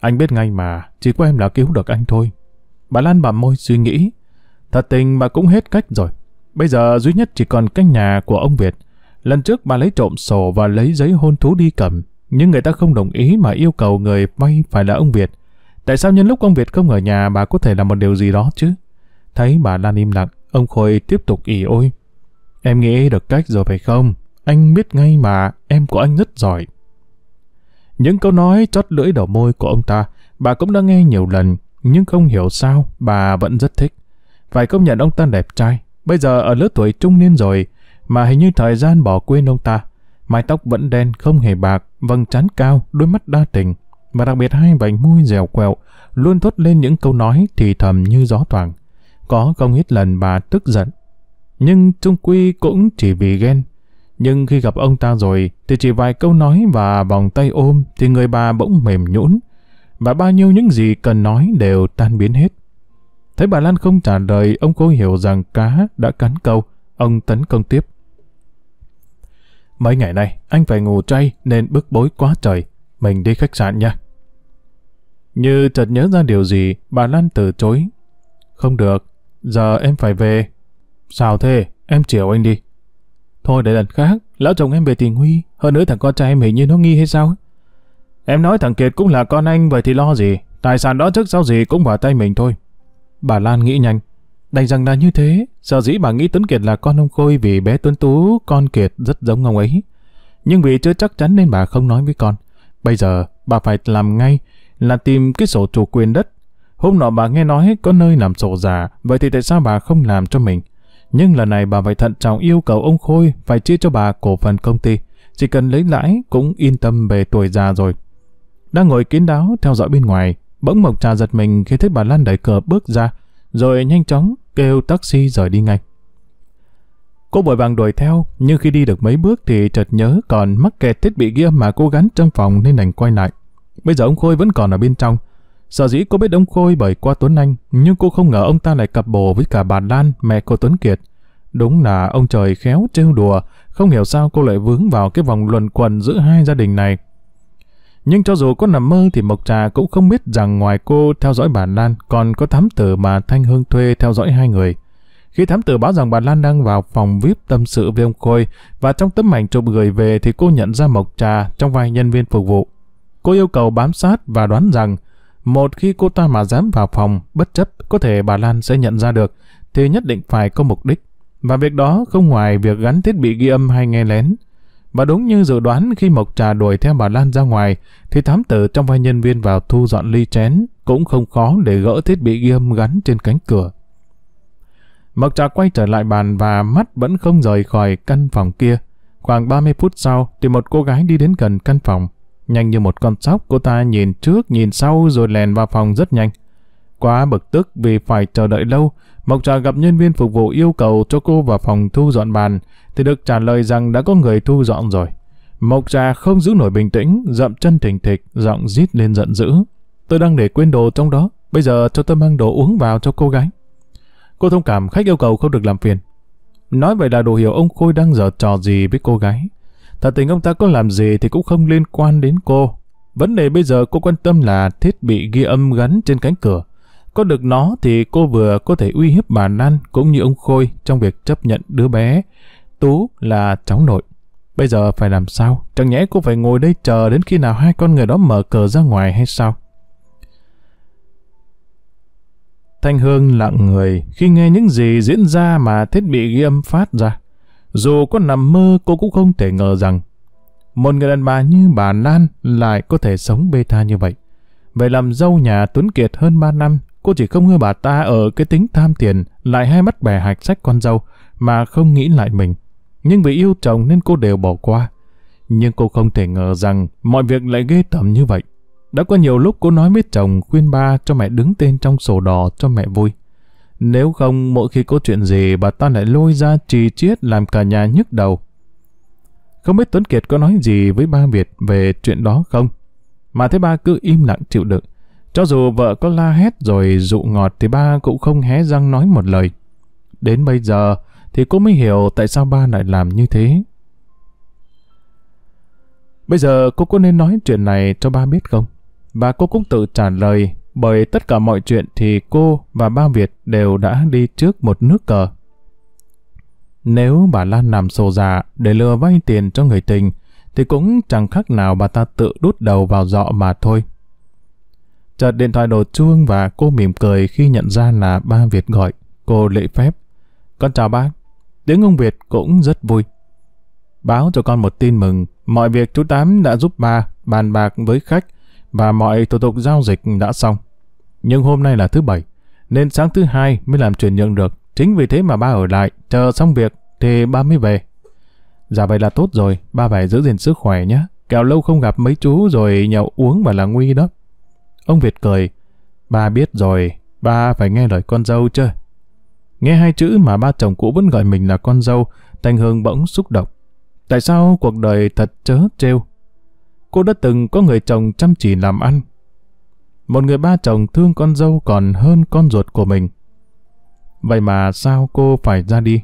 Anh biết ngay mà, chỉ có em là cứu được anh thôi. Bà Lan bà môi suy nghĩ, Thật tình bà cũng hết cách rồi. Bây giờ duy nhất chỉ còn cái nhà của ông Việt. Lần trước bà lấy trộm sổ và lấy giấy hôn thú đi cầm, nhưng người ta không đồng ý mà yêu cầu người vay phải là ông Việt. Tại sao nhân lúc ông Việt không ở nhà bà có thể làm một điều gì đó chứ? Thấy bà Lan im lặng, ông Khôi tiếp tục ỉ ôi. Em nghĩ được cách rồi phải không? Anh biết ngay mà, em của anh rất giỏi. Những câu nói chót lưỡi đầu môi của ông ta, bà cũng đã nghe nhiều lần, nhưng không hiểu sao bà vẫn rất thích. Phải công nhận ông ta đẹp trai, bây giờ ở lứa tuổi trung niên rồi, mà hình như thời gian bỏ quên ông ta. Mái tóc vẫn đen, không hề bạc, vầng trán cao, đôi mắt đa tình, và đặc biệt hai vành môi dẻo quẹo, luôn thốt lên những câu nói thì thầm như gió thoảng. Có không ít lần bà tức giận, nhưng trung quy cũng chỉ vì ghen. Nhưng khi gặp ông ta rồi, thì chỉ vài câu nói và vòng tay ôm thì người bà bỗng mềm nhũn và bao nhiêu những gì cần nói đều tan biến hết. Thấy bà Lan không trả lời, ông cố hiểu rằng cá đã cắn câu, ông tấn công tiếp. Mấy ngày nay, anh phải ngủ chay nên bức bối quá trời. Mình đi khách sạn nha. Như chợt nhớ ra điều gì, bà Lan từ chối. Không được, giờ em phải về. Sao thế, em chiều anh đi. Thôi để lần khác, lão chồng em về tình huy, hơn nữa thằng con trai em hình như nó nghi hay sao Em nói thằng Kiệt cũng là con anh vậy thì lo gì, tài sản đó trước sau gì cũng vào tay mình thôi. Bà Lan nghĩ nhanh. Đành rằng là như thế, sợ dĩ bà nghĩ Tuấn Kiệt là con ông Khôi vì bé Tuấn Tú, con Kiệt rất giống ông ấy. Nhưng vì chưa chắc chắn nên bà không nói với con. Bây giờ, bà phải làm ngay là tìm cái sổ chủ quyền đất. Hôm nọ bà nghe nói có nơi làm sổ giả, vậy thì tại sao bà không làm cho mình? Nhưng lần này bà phải thận trọng yêu cầu ông Khôi phải chia cho bà cổ phần công ty. Chỉ cần lấy lãi cũng yên tâm về tuổi già rồi. Đang ngồi kín đáo theo dõi bên ngoài, Bỗng Mộc Trà giật mình khi thấy bà Lan đẩy cửa bước ra, rồi nhanh chóng kêu taxi rời đi ngay. Cô vội vàng đuổi theo, nhưng khi đi được mấy bước thì chợt nhớ còn mắc kẹt thiết bị ghi mà cô gắn trong phòng nên đành quay lại. Bây giờ ông Khôi vẫn còn ở bên trong. Sở dĩ cô biết ông Khôi bởi qua Tuấn Anh, nhưng cô không ngờ ông ta lại cặp bồ với cả bà Lan, mẹ cô Tuấn Kiệt. Đúng là ông trời khéo trêu đùa, không hiểu sao cô lại vướng vào cái vòng luẩn quẩn giữa hai gia đình này. Nhưng cho dù có nằm mơ thì Mộc Trà cũng không biết rằng ngoài cô theo dõi bà Lan còn có thám tử mà Thanh Hương thuê theo dõi hai người. Khi thám tử báo rằng bà Lan đang vào phòng VIP tâm sự với ông Khôi và trong tấm ảnh chụp gửi về thì cô nhận ra Mộc Trà trong vai nhân viên phục vụ. Cô yêu cầu bám sát và đoán rằng một khi cô ta mà dám vào phòng bất chấp có thể bà Lan sẽ nhận ra được thì nhất định phải có mục đích. Và việc đó không ngoài việc gắn thiết bị ghi âm hay nghe lén và đúng như dự đoán khi Mộc Trà đuổi theo bà Lan ra ngoài, thì thám tử trong vai nhân viên vào thu dọn ly chén cũng không khó để gỡ thiết bị ghi âm gắn trên cánh cửa. Mộc Trà quay trở lại bàn và mắt vẫn không rời khỏi căn phòng kia. Khoảng 30 phút sau thì một cô gái đi đến gần căn phòng. Nhanh như một con sóc, cô ta nhìn trước, nhìn sau rồi lèn vào phòng rất nhanh. Quá bực tức vì phải chờ đợi lâu, Mộc Trà gặp nhân viên phục vụ yêu cầu cho cô vào phòng thu dọn bàn, thì được trả lời rằng đã có người thu dọn rồi. Mộc Trà không giữ nổi bình tĩnh, dậm chân thình thịch, giọng rít lên giận dữ. Tôi đang để quên đồ trong đó, bây giờ cho tôi mang đồ uống vào cho cô gái. Cô thông cảm khách yêu cầu không được làm phiền. Nói vậy là đồ hiểu ông Khôi đang giở trò gì với cô gái. Thật tình ông ta có làm gì thì cũng không liên quan đến cô. Vấn đề bây giờ cô quan tâm là thiết bị ghi âm gắn trên cánh cửa. Có được nó thì cô vừa có thể uy hiếp bà Lan cũng như ông Khôi trong việc chấp nhận đứa bé. Tú là cháu nội. Bây giờ phải làm sao? Chẳng nhẽ cô phải ngồi đây chờ đến khi nào hai con người đó mở cờ ra ngoài hay sao? Thanh Hương lặng người khi nghe những gì diễn ra mà thiết bị ghi âm phát ra. Dù có nằm mơ cô cũng không thể ngờ rằng một người đàn bà như bà Lan lại có thể sống bê tha như vậy. về làm dâu nhà Tuấn Kiệt hơn 3 năm Cô chỉ không ưa bà ta ở cái tính tham tiền, lại hay mất bè hạch sách con dâu, mà không nghĩ lại mình. Nhưng vì yêu chồng nên cô đều bỏ qua. Nhưng cô không thể ngờ rằng mọi việc lại ghê tởm như vậy. Đã có nhiều lúc cô nói với chồng khuyên ba cho mẹ đứng tên trong sổ đỏ cho mẹ vui. Nếu không, mỗi khi có chuyện gì bà ta lại lôi ra trì chiết làm cả nhà nhức đầu. Không biết Tuấn Kiệt có nói gì với ba Việt về chuyện đó không? Mà thế ba cứ im lặng chịu đựng. Cho dù vợ có la hét rồi dụ ngọt thì ba cũng không hé răng nói một lời. Đến bây giờ thì cô mới hiểu tại sao ba lại làm như thế. Bây giờ cô có nên nói chuyện này cho ba biết không? Và cô cũng tự trả lời bởi tất cả mọi chuyện thì cô và ba Việt đều đã đi trước một nước cờ. Nếu bà Lan làm sổ giả để lừa vay tiền cho người tình thì cũng chẳng khác nào bà ta tự đút đầu vào dọ mà thôi. Chợt điện thoại đổ chuông và cô mỉm cười khi nhận ra là ba Việt gọi. Cô lễ phép. Con chào bác. Tiếng ông Việt cũng rất vui. Báo cho con một tin mừng. Mọi việc chú Tám đã giúp ba bàn bạc với khách và mọi thủ tục giao dịch đã xong. Nhưng hôm nay là thứ bảy, nên sáng thứ hai mới làm chuyển nhượng được. Chính vì thế mà ba ở lại, chờ xong việc thì ba mới về. Dạ vậy là tốt rồi, ba phải giữ gìn sức khỏe nhé. Kẹo lâu không gặp mấy chú rồi nhậu uống và là nguy đó. Ông Việt cười. Ba biết rồi, ba phải nghe lời con dâu chứ. Nghe hai chữ mà ba chồng cũ vẫn gọi mình là con dâu, Thanh Hương bỗng xúc động. Tại sao cuộc đời thật chớ trêu? Cô đã từng có người chồng chăm chỉ làm ăn. Một người ba chồng thương con dâu còn hơn con ruột của mình. Vậy mà sao cô phải ra đi?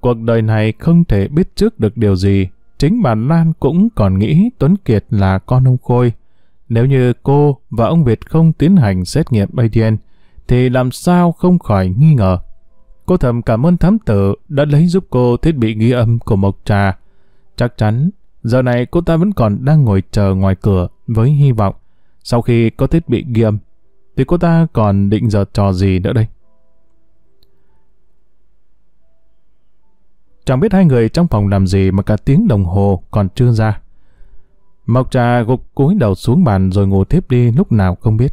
Cuộc đời này không thể biết trước được điều gì. Chính bà Lan cũng còn nghĩ Tuấn Kiệt là con ông Khôi. Nếu như cô và ông Việt không tiến hành xét nghiệm ADN, thì làm sao không khỏi nghi ngờ. Cô thầm cảm ơn thám tử đã lấy giúp cô thiết bị ghi âm của Mộc Trà. Chắc chắn, giờ này cô ta vẫn còn đang ngồi chờ ngoài cửa với hy vọng sau khi có thiết bị ghi âm thì cô ta còn định giờ trò gì nữa đây? Chẳng biết hai người trong phòng làm gì mà cả tiếng đồng hồ còn chưa ra. Mộc trà gục cúi đầu xuống bàn rồi ngủ tiếp đi lúc nào không biết.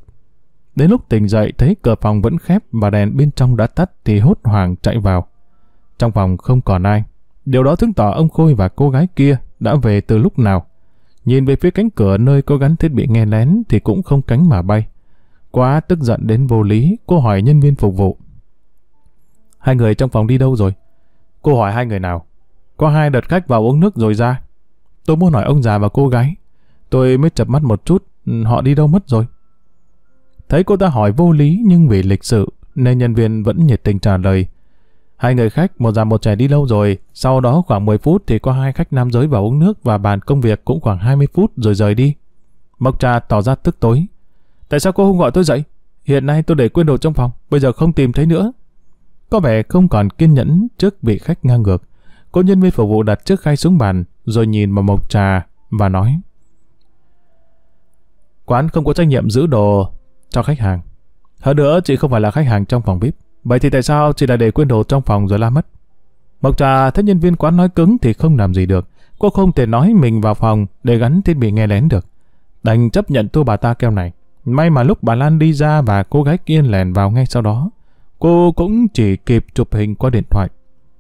Đến lúc tỉnh dậy thấy cửa phòng vẫn khép và đèn bên trong đã tắt thì hốt hoảng chạy vào. Trong phòng không còn ai. Điều đó chứng tỏ ông Khôi và cô gái kia đã về từ lúc nào. Nhìn về phía cánh cửa nơi có gắn thiết bị nghe lén thì cũng không cánh mà bay. Quá tức giận đến vô lý, cô hỏi nhân viên phục vụ. Hai người trong phòng đi đâu rồi? Cô hỏi hai người nào? Có hai đợt khách vào uống nước rồi ra. Tôi muốn hỏi ông già và cô gái. Tôi mới chập mắt một chút, họ đi đâu mất rồi? Thấy cô ta hỏi vô lý nhưng vì lịch sự nên nhân viên vẫn nhiệt tình trả lời. Hai người khách, một già một trẻ đi lâu rồi, sau đó khoảng 10 phút thì có hai khách nam giới vào uống nước và bàn công việc cũng khoảng 20 phút rồi rời đi. Mộc trà tỏ ra tức tối. Tại sao cô không gọi tôi dậy? Hiện nay tôi để quên đồ trong phòng, bây giờ không tìm thấy nữa. Có vẻ không còn kiên nhẫn trước vị khách ngang ngược. Cô nhân viên phục vụ đặt chiếc khay xuống bàn, rồi nhìn vào mộc trà và nói. Quán không có trách nhiệm giữ đồ cho khách hàng. Hơn nữa, chị không phải là khách hàng trong phòng VIP. Vậy thì tại sao chị lại để quên đồ trong phòng rồi la mất? Mộc trà thấy nhân viên quán nói cứng thì không làm gì được. Cô không thể nói mình vào phòng để gắn thiết bị nghe lén được. Đành chấp nhận thua bà ta keo này. May mà lúc bà Lan đi ra và cô gái kia lèn vào ngay sau đó. Cô cũng chỉ kịp chụp hình qua điện thoại.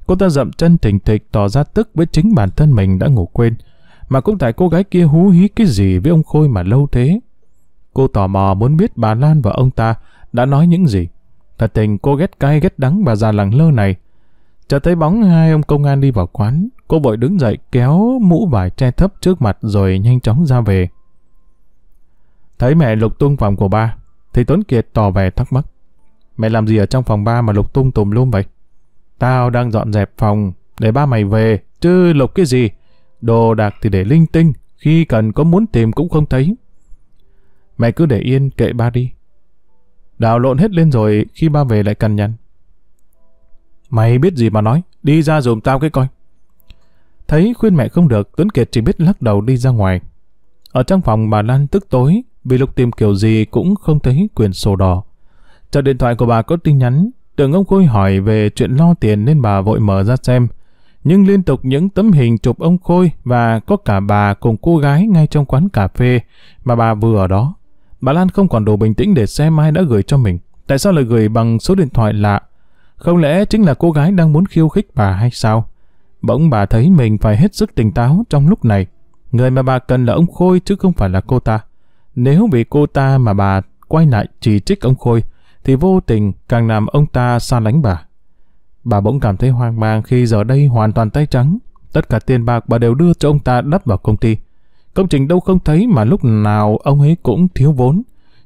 Cô ta dậm chân thình thịch tỏ ra tức với chính bản thân mình đã ngủ quên. Mà cũng tại cô gái kia hú hí cái gì với ông Khôi mà lâu thế. Cô tò mò muốn biết bà Lan và ông ta đã nói những gì. Thật tình cô ghét cay ghét đắng bà già lẳng lơ này. Chợt thấy bóng hai ông công an đi vào quán, cô vội đứng dậy kéo mũ vải che thấp trước mặt rồi nhanh chóng ra về. Thấy mẹ lục tung phòng của ba, thì Tuấn Kiệt tỏ vẻ thắc mắc. Mẹ làm gì ở trong phòng ba mà lục tung tùm lum vậy? Tao đang dọn dẹp phòng, để ba mày về, chứ lục cái gì. Đồ đạc thì để linh tinh, khi cần có muốn tìm cũng không thấy. Mẹ cứ để yên kệ ba đi. Đào lộn hết lên rồi khi ba về lại cằn nhằn. Mày biết gì mà nói, đi ra dùm tao cái coi. Thấy khuyên mẹ không được, Tuấn Kiệt chỉ biết lắc đầu đi ra ngoài. Ở trong phòng bà Lan tức tối, vì Lục tìm kiểu gì cũng không thấy quyển sổ đỏ. Trong điện thoại của bà có tin nhắn, Tưởng ông Khôi hỏi về chuyện lo tiền nên bà vội mở ra xem. Nhưng liên tục những tấm hình chụp ông Khôi và có cả bà cùng cô gái ngay trong quán cà phê mà bà vừa ở đó. Bà Lan không còn đủ bình tĩnh để xem ai đã gửi cho mình. Tại sao lại gửi bằng số điện thoại lạ? Không lẽ chính là cô gái đang muốn khiêu khích bà hay sao? Bỗng bà thấy mình phải hết sức tỉnh táo trong lúc này. Người mà bà cần là ông Khôi chứ không phải là cô ta. Nếu vì cô ta mà bà quay lại chỉ trích ông Khôi, thì vô tình càng làm ông ta xa lánh bà. Bà bỗng cảm thấy hoang mang khi giờ đây hoàn toàn tay trắng. Tất cả tiền bạc bà đều đưa cho ông ta đắp vào công ty. Công trình đâu không thấy mà lúc nào ông ấy cũng thiếu vốn.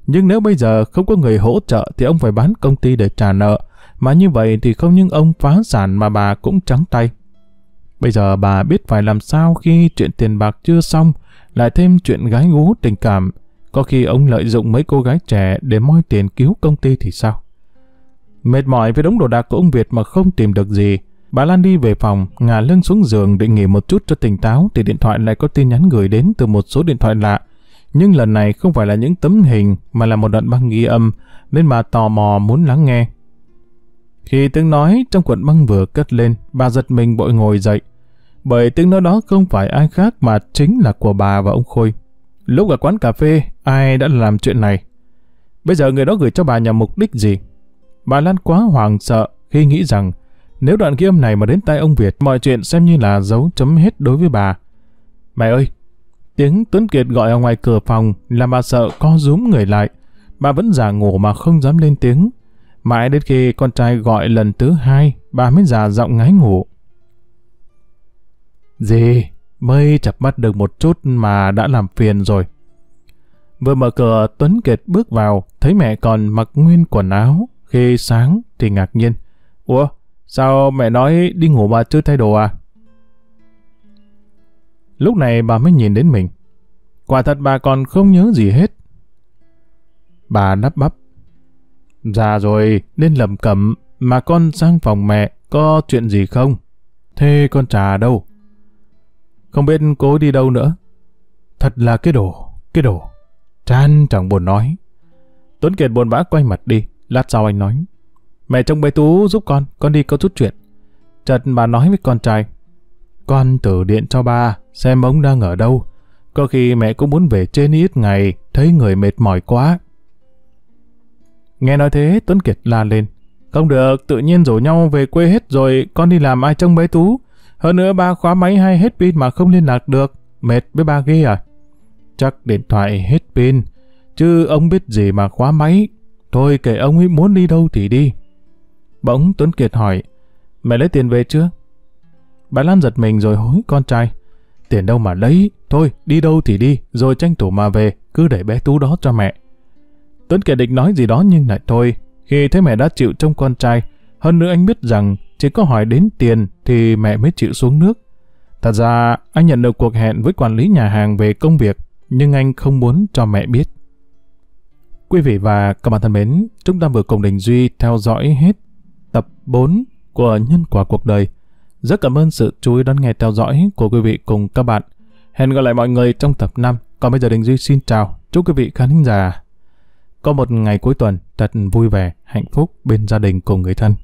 Nhưng nếu bây giờ không có người hỗ trợ thì ông phải bán công ty để trả nợ. Mà như vậy thì không những ông phá sản mà bà cũng trắng tay. Bây giờ bà biết phải làm sao khi chuyện tiền bạc chưa xong, lại thêm chuyện gái gú tình cảm có khi ông lợi dụng mấy cô gái trẻ để moi tiền cứu công ty thì sao? Mệt mỏi với đống đồ đạc của ông Việt mà không tìm được gì, bà Lan đi về phòng, ngả lưng xuống giường định nghỉ một chút cho tỉnh táo thì điện thoại lại có tin nhắn gửi đến từ một số điện thoại lạ. Nhưng lần này không phải là những tấm hình mà là một đoạn băng ghi âm nên bà tò mò muốn lắng nghe. Khi tiếng nói trong cuộn băng vừa cất lên, bà giật mình bội ngồi dậy. Bởi tiếng nói đó không phải ai khác mà chính là của bà và ông Khôi. Lúc ở quán cà phê, ai đã làm chuyện này? Bây giờ người đó gửi cho bà nhằm mục đích gì? Bà Lan quá hoảng sợ khi nghĩ rằng nếu đoạn ghi âm này mà đến tay ông Việt, mọi chuyện xem như là dấu chấm hết đối với bà. Mẹ ơi! Tiếng Tuấn Kiệt gọi ở ngoài cửa phòng làm bà sợ co rúm người lại. Bà vẫn giả ngủ mà không dám lên tiếng. Mãi đến khi con trai gọi lần thứ hai, bà mới giả giọng ngái ngủ. Gì? mới chập mắt được một chút mà đã làm phiền rồi. Vừa mở cửa, Tuấn Kiệt bước vào, thấy mẹ còn mặc nguyên quần áo. Khi sáng thì ngạc nhiên. Ủa, sao mẹ nói đi ngủ mà chưa thay đồ à? Lúc này bà mới nhìn đến mình. Quả thật bà còn không nhớ gì hết. Bà đắp bắp. Già dạ rồi, nên lầm cẩm mà con sang phòng mẹ, có chuyện gì không? Thế con trà đâu? Không biết cô đi đâu nữa. Thật là cái đồ, cái đồ. Tran chẳng buồn nói. Tuấn Kiệt buồn bã quay mặt đi. Lát sau anh nói. Mẹ trông bé Tú giúp con, con đi có chút chuyện. Chợt bà nói với con trai. Con thử điện cho ba, xem ông đang ở đâu. Có khi mẹ cũng muốn về trên ít ngày, thấy người mệt mỏi quá. Nghe nói thế, Tuấn Kiệt la lên. Không được, tự nhiên rủ nhau về quê hết rồi, con đi làm ai trông bé Tú. Hơn nữa ba khóa máy hay hết pin mà không liên lạc được, mệt với ba ghê à? Chắc điện thoại hết pin, chứ ông biết gì mà khóa máy. Thôi kể ông ấy muốn đi đâu thì đi. Bỗng Tuấn Kiệt hỏi, mẹ lấy tiền về chưa? Bà Lan giật mình rồi hối con trai. Tiền đâu mà lấy, thôi đi đâu thì đi, rồi tranh thủ mà về, cứ để bé Tú đó cho mẹ. Tuấn Kiệt định nói gì đó nhưng lại thôi, khi thấy mẹ đã chịu trông con trai, hơn nữa anh biết rằng chỉ có hỏi đến tiền thì mẹ mới chịu xuống nước. Thật ra anh nhận được cuộc hẹn với quản lý nhà hàng về công việc nhưng anh không muốn cho mẹ biết. Quý vị và các bạn thân mến, chúng ta vừa cùng Đình Duy theo dõi hết tập 4 của Nhân quả cuộc đời. Rất cảm ơn sự chú ý đón nghe theo dõi của quý vị cùng các bạn. Hẹn gặp lại mọi người trong tập 5. Còn bây giờ Đình Duy xin chào. Chúc quý vị khán thính giả có một ngày cuối tuần thật vui vẻ, hạnh phúc bên gia đình cùng người thân.